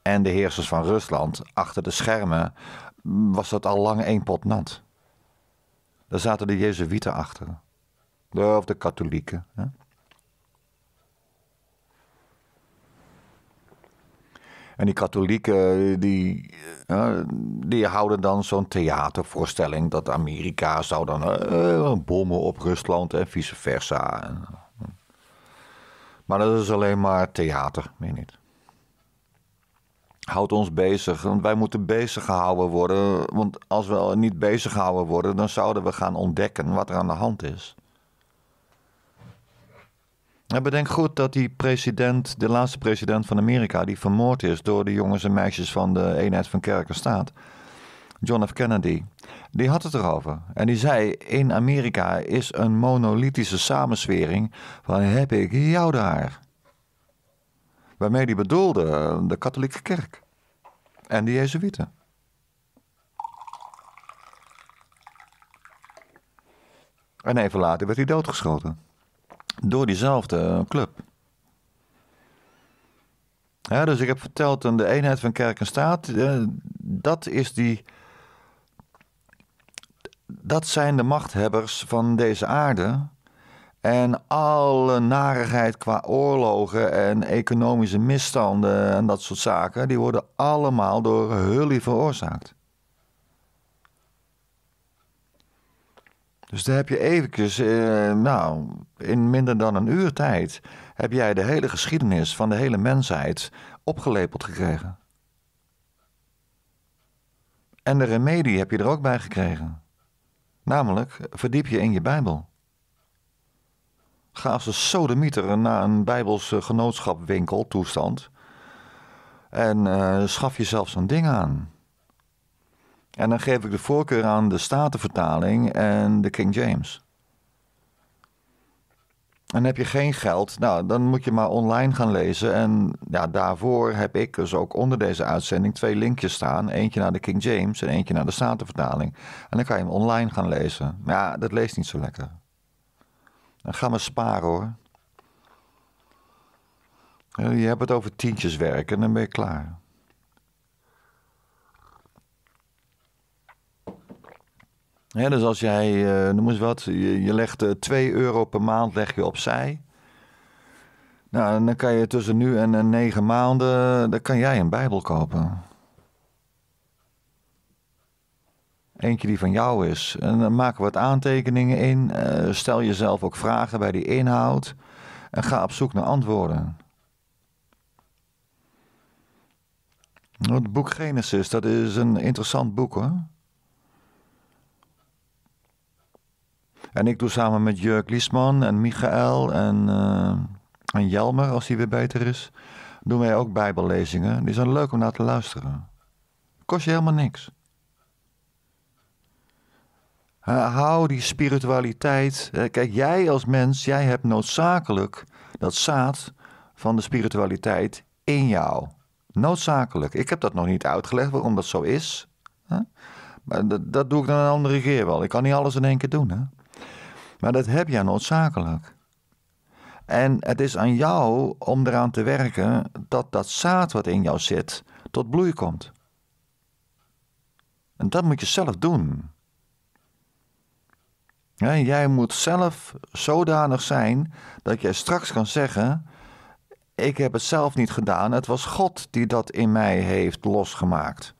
en de heersers van Rusland achter de schermen mm, was dat al lang één pot nat. Daar zaten de Jezuïeten achter. De, of de katholieken. Hè? En die katholieken, eh, die, eh, die houden dan zo'n theatervoorstelling dat Amerika zou dan eh, bommen op Rusland en vice versa. Maar dat is alleen maar theater, meer niet. Houd ons bezig, want wij moeten bezig gehouden worden. Want als we niet bezig gehouden worden, dan zouden we gaan ontdekken wat er aan de hand is. En bedenk goed dat die president, de laatste president van Amerika, die vermoord is door de jongens en meisjes van de eenheid van kerk en staat, John F. Kennedy, die had het erover. En die zei: In Amerika is een monolithische samenswering van heb ik jou daar. Waarmee die bedoelde eh, de katholieke kerk en de Jezuïeten. En even later werd hij doodgeschoten. Door diezelfde club. Ja, dus ik heb verteld aan de eenheid van kerk en staat. Eh, dat is die. Dat zijn de machthebbers van deze aarde. En alle narigheid qua oorlogen en economische misstanden en dat soort zaken, die worden allemaal door Hully veroorzaakt. Dus daar heb je eventjes, eh, nou, in minder dan een uur tijd... heb jij de hele geschiedenis van de hele mensheid opgelepeld gekregen. En de remedie heb je er ook bij gekregen. Namelijk, verdiep je in je Bijbel. Ga als een sodemieter naar een Bijbels genootschapwinkel, toestand... en eh, schaf jezelf zo'n ding aan... En dan geef ik de voorkeur aan de Statenvertaling en de King James. En heb je geen geld, nou, dan moet je maar online gaan lezen. En ja, daarvoor heb ik dus ook onder deze uitzending twee linkjes staan. Eentje naar de King James en eentje naar de Statenvertaling. En dan kan je hem online gaan lezen. Maar ja, dat leest niet zo lekker. Dan nou, ga maar sparen hoor. Eh, je hebt het over tientjes werken en dan ben je klaar. dus als jij, eh, noem eens wat, je, legt uh, eh, 2 euro per maand leg je opzij. Nou, en dan kan je tussen nu en uh, eh, 9 maanden, dan kan jij een Bijbel kopen. Eentje die van jou is. En dan maken we wat aantekeningen in. stel jezelf ook vragen bij die inhoud. En ga op zoek naar antwoorden. Nou, het boek Genesis, dat is een interessant boek hoor. En ik doe samen met Jurk Liesman en Michael en, eh, en Jelmer, als die weer beter is, doen wij ook bijbellezingen. Die zijn leuk om naar te luisteren. Kost je helemaal niks. Uh, hou die spiritualiteit. Eh, kijk, jij als mens, jij hebt noodzakelijk dat zaad van de spiritualiteit in jou. Noodzakelijk. Ik heb dat nog niet uitgelegd waarom dat zo is. Maar dat, dat doe ik dan een andere keer wel. Ik kan niet alles in één keer doen. Hè? Maar dat heb je noodzakelijk. En het is aan jou om eraan te werken dat dat zaad wat in jou zit tot bloei komt. En dat moet je zelf doen. Ja, jij moet zelf zodanig zijn dat jij straks kan zeggen: Ik heb het zelf niet gedaan, het was God die dat in mij heeft losgemaakt.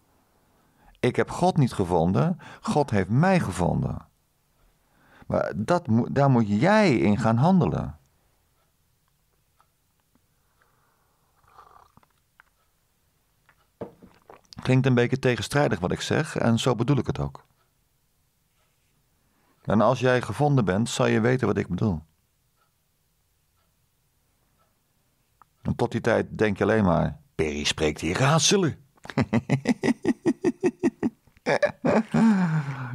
Ik heb God niet gevonden, God heeft mij gevonden. Maar dat, daar moet jij in gaan handelen. Klinkt een beetje tegenstrijdig wat ik zeg en zo bedoel ik het ook. En als jij gevonden bent, zal je weten wat ik bedoel. En tot die tijd denk je alleen maar: Perry spreekt hier raadselen. (laughs)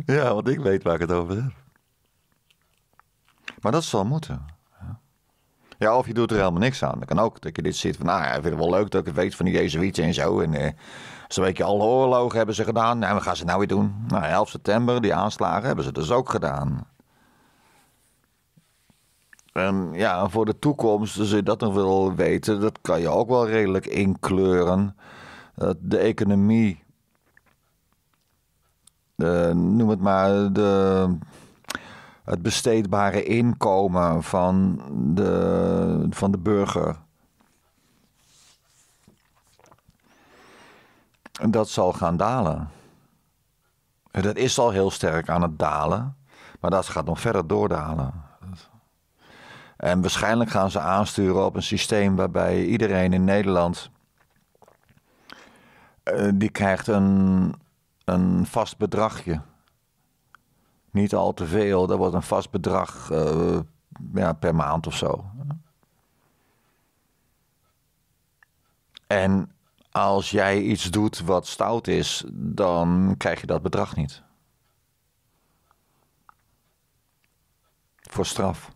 ja, want ik weet waar ik het over heb. Maar dat zal moeten. Ja, of je doet er helemaal niks aan. Dat kan ook. Dat je dit ziet van, nou ja, ik vind het wel leuk dat ik het weet van die Jezuïeten en zo. En eh, zo'n beetje alle oorlogen hebben ze gedaan. En nou, gaan ze nou weer doen? Nou, 11 september, die aanslagen hebben ze dus ook gedaan. Ehm, en ja, voor de toekomst, als dus je dat nog wil weten, dat kan je ook wel redelijk inkleuren. Dat de economie, eh, noem het maar, de het besteedbare inkomen van de, van de burger. Dat zal gaan dalen. Dat is al heel sterk aan het dalen, maar dat gaat nog verder doordalen. En waarschijnlijk gaan ze aansturen op een systeem waarbij iedereen in Nederland. Eh, die krijgt een, een vast bedragje. Niet al te veel, dat wordt een vast bedrag eh, ja, per maand of zo. En als jij iets doet wat stout is, dan krijg je dat bedrag niet. Voor straf.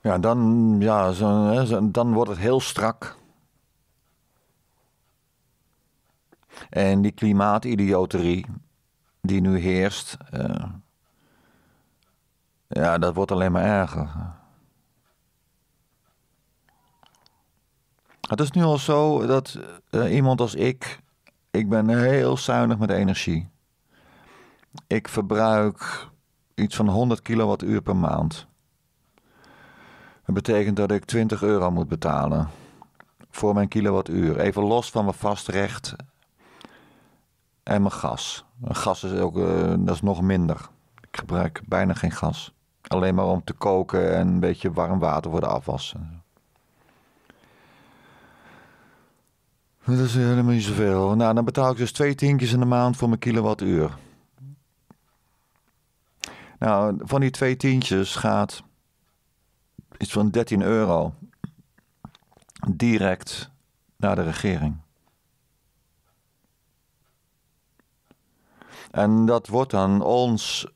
Ja, dan, ja, dan wordt het heel strak. En die klimaatidioterie die nu heerst, eh, ja, dat wordt alleen maar erger. Het is nu al zo dat eh, iemand als ik, ik ben heel zuinig met energie. Ik verbruik iets van 100 kilowattuur per maand. Dat betekent dat ik 20 euro moet betalen voor mijn kilowattuur. Even los van mijn vastrecht en mijn gas. Gas is ook eh, dat is nog minder. Ik gebruik bijna geen gas. Alleen maar om te koken en een beetje warm water voor de afwas. Dat is helemaal niet zoveel. Nou, dan betaal ik dus twee tientjes in de maand voor mijn kilowattuur. Nou, van die twee tientjes gaat iets van 13 euro direct naar de regering. En dat wordt aan ons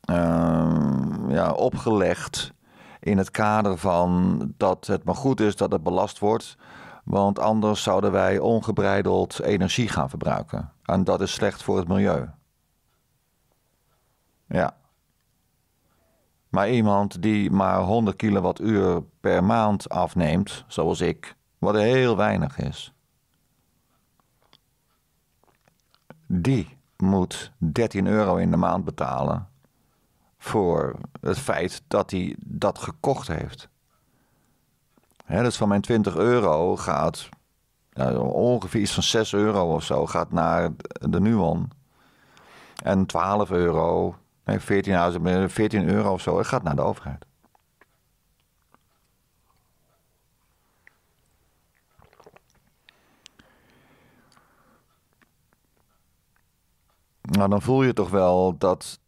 ehm, ja, opgelegd in het kader van dat het maar goed is dat het belast wordt. Want anders zouden wij ongebreideld energie gaan verbruiken. En dat is slecht voor het milieu. Ja. Maar iemand die maar 100 kilowattuur per maand afneemt, zoals ik, wat heel weinig is. die moet 13 euro in de maand betalen voor het feit dat hij dat gekocht heeft. Hè, dus van mijn 20 euro gaat nou, ongeveer iets van 6 euro of zo gaat naar de Nuon. En 12 euro, nee, 14, 14 euro of zo, gaat naar de overheid. Nou, dan voel je toch wel dat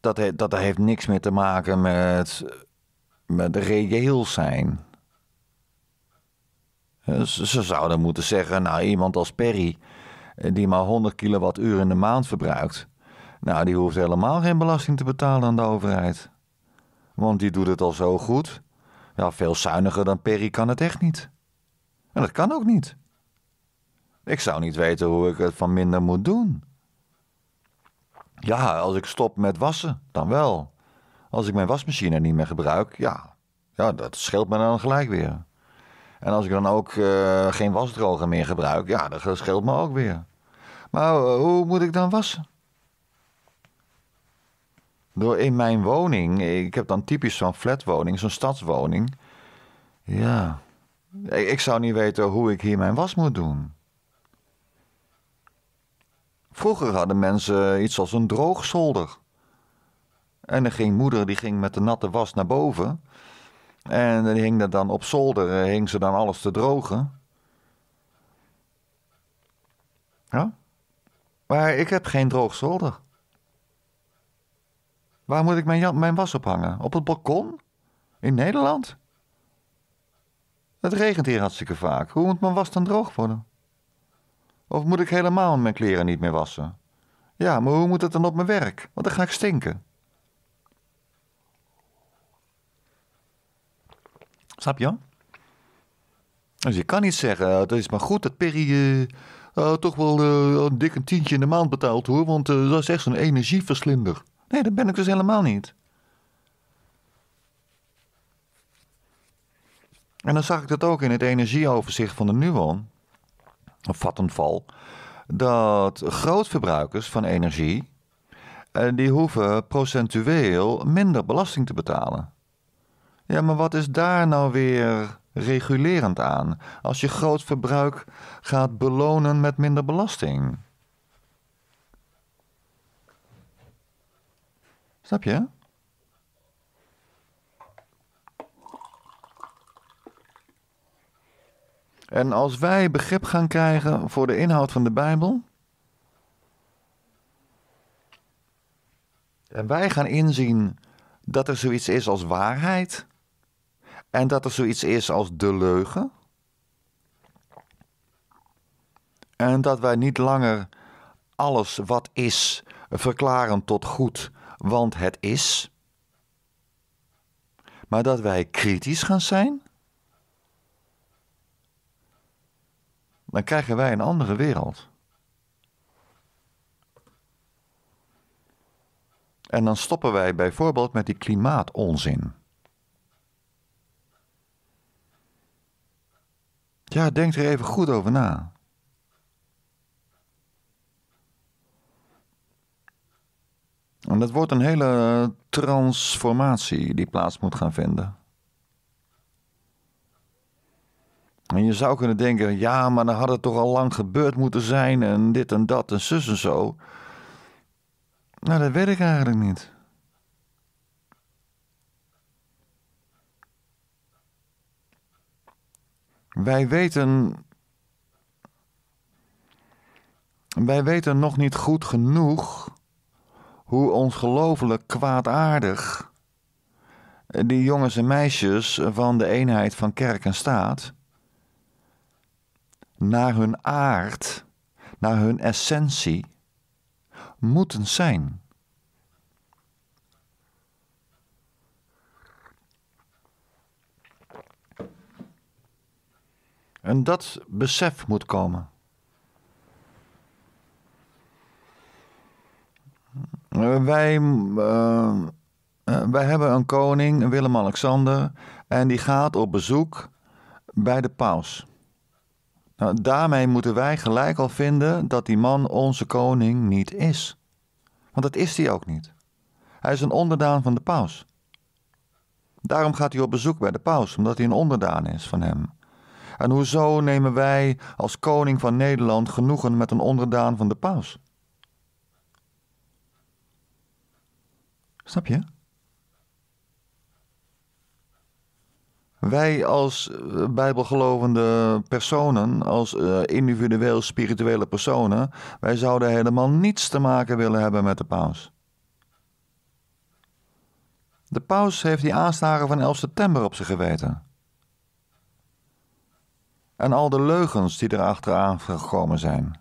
dat, dat heeft niks meer te maken met, met reëel zijn. Ze, ze zouden moeten zeggen, nou iemand als Perry, eh, die maar 100 kilowattuur in de maand verbruikt, nou die hoeft helemaal geen belasting te betalen aan de overheid. Want die doet het al zo goed. Ja, veel zuiniger dan Perry kan het echt niet. En dat kan ook niet. Ik zou niet weten hoe ik het van minder moet doen. Ja, als ik stop met wassen, dan wel. Als ik mijn wasmachine niet meer gebruik, ja, ja dat scheelt me dan gelijk weer. En als ik dan ook eh, geen wasdroger meer gebruik, ja, dat scheelt me ook weer. Maar eh, hoe moet ik dan wassen? Door in mijn woning, ik heb dan typisch zo'n flatwoning, zo'n stadswoning. Ja, ik zou niet weten hoe ik hier mijn was moet doen. Vroeger hadden mensen iets als een droogzolder. En dan ging moeder, die ging met de natte was naar boven. En dan hing dat dan op zolder, eh, hing ze dan alles te drogen. Ja? Maar ik heb geen droogzolder. Waar moet ik mijn, mijn was ophangen? Op het balkon? In Nederland? Het regent hier hartstikke vaak. Hoe moet mijn was dan droog worden? Of moet ik helemaal mijn kleren niet meer wassen? Ja, maar hoe moet het dan op mijn werk? Want dan ga ik stinken. Snap je? Dus je kan niet zeggen, oh, het is maar goed dat Perry eh, oh, toch wel eh, een dikke tientje in de maand betaalt hoor, want eh, dat is echt zo'n energieverslinder. Nee, dat ben ik dus helemaal niet. En dan zag ik dat ook in het energieoverzicht van de Nuon. Vattenval, dat grootverbruikers van energie, eh, die hoeven procentueel minder belasting te betalen. Ja, maar wat is daar nou weer regulerend aan als je groot verbruik gaat belonen met minder belasting? Snap je? En als wij begrip gaan krijgen voor de inhoud van de Bijbel. En wij gaan inzien dat er zoiets is als waarheid. En dat er zoiets is als de leugen. En dat wij niet langer alles wat is verklaren tot goed, want het is. Maar dat wij kritisch gaan zijn dan krijgen wij een andere wereld. En dan stoppen wij bijvoorbeeld met die klimaatonzin. Ja, denk er even goed over na. En dat wordt een hele transformatie die plaats moet gaan vinden. En je zou kunnen denken, ja, maar dan had het toch al lang gebeurd moeten zijn en dit en dat en zus en zo. Nou, dat weet ik eigenlijk niet. Wij weten. Wij weten nog niet goed genoeg hoe ongelooflijk kwaadaardig die jongens en meisjes van de eenheid van kerk en staat naar hun aard, naar hun essentie, moeten zijn. En dat besef moet komen. Wij, eh, wij hebben een koning, Willem-Alexander, en die gaat op bezoek bij de paus. Nou, daarmee moeten wij gelijk al vinden dat die man onze koning niet is. Want dat is hij ook niet. Hij is een onderdaan van de paus. Daarom gaat hij op bezoek bij de paus, omdat hij een onderdaan is van hem. En hoezo nemen wij als koning van Nederland genoegen met een onderdaan van de paus? Snap je? Wij als eh, bijbelgelovende personen, als eh, individueel spirituele personen, wij zouden helemaal niets te maken willen hebben met de paus. De paus heeft die aanslagen van 11 september op zich geweten. En al de leugens die erachteraan gekomen zijn.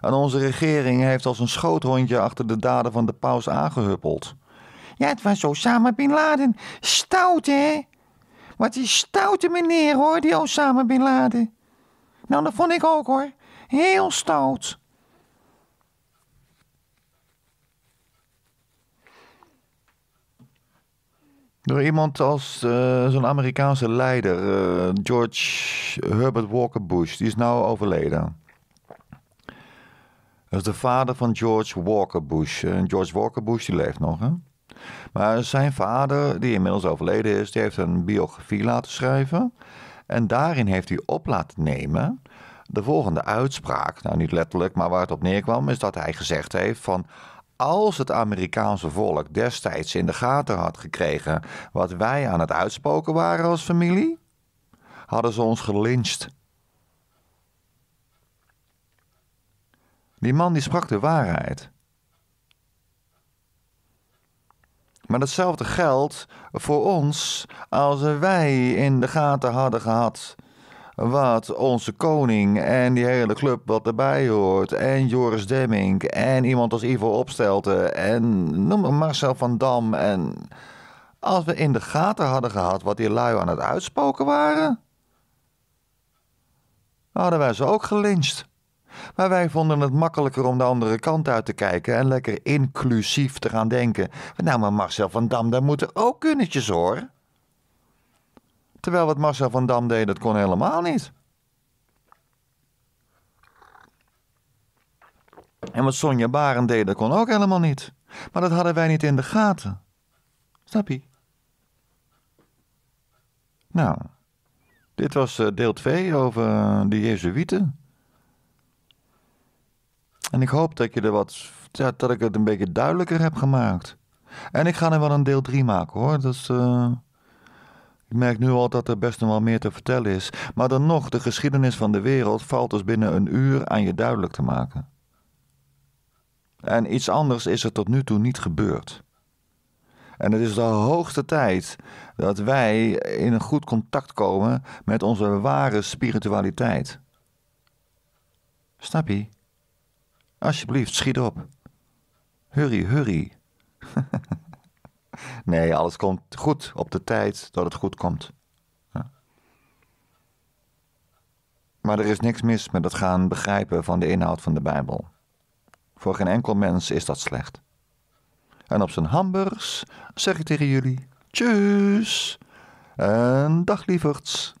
En onze regering heeft als een schoothondje achter de daden van de paus aangehuppeld. Ja, het was Osama Bin Laden. Stout, hè? Wat die stoute meneer hoor, die Osama Bin Laden. Nou, dat vond ik ook hoor. Heel stout. Door iemand als eh, zo'n Amerikaanse leider, eh, George Herbert Walker Bush, die is nou overleden. Dat is de vader van George Walker Bush. En George Walker Bush die leeft nog, hè? Maar zijn vader, die inmiddels overleden is, die heeft een biografie laten schrijven. En daarin heeft hij op laten nemen de volgende uitspraak. Nou, niet letterlijk, maar waar het op neerkwam, is dat hij gezegd heeft van als het Amerikaanse volk destijds in de gaten had gekregen wat wij aan het uitspoken waren als familie, hadden ze ons gelincht. Die man die sprak de waarheid. Maar datzelfde geldt voor ons als wij in de gaten hadden gehad wat onze koning en die hele club wat erbij hoort. En Joris Demming en iemand als Ivo opstelte. en noem maar Marcel van Dam. En als we in de gaten hadden gehad wat die lui aan het uitspoken waren, hadden wij ze ook gelincht. Maar wij vonden het makkelijker om de andere kant uit te kijken en lekker inclusief te gaan denken. Nou, maar Marcel van Dam, daar moeten ook kunnetjes hoor. Terwijl wat Marcel van Dam deed, dat kon helemaal niet. En wat Sonja Baren deed, dat kon ook helemaal niet. Maar dat hadden wij niet in de gaten. Snap je? Nou, dit was eh, deel 2 over eh, de Jezuïeten. En ik hoop dat, je er wat, ja, dat ik het een beetje duidelijker heb gemaakt. En ik ga er wel een deel 3 maken hoor. Dus, ik merk nu al dat er best nog wel meer te vertellen is. Maar dan nog, de geschiedenis van de wereld valt dus binnen een uur aan je duidelijk te maken. En iets anders is er tot nu toe niet gebeurd. En het is de hoogste tijd dat wij in een goed contact komen met onze ware spiritualiteit. Snap je? Alsjeblieft, schiet op. Hurry, hurry. (laughs) nee, alles komt goed op de tijd dat het goed komt. Maar er is niks mis met het gaan begrijpen van de inhoud van de Bijbel. Voor geen enkel mens is dat slecht. En op zijn hamburgers zeg ik tegen jullie: tjus en dag lieverds.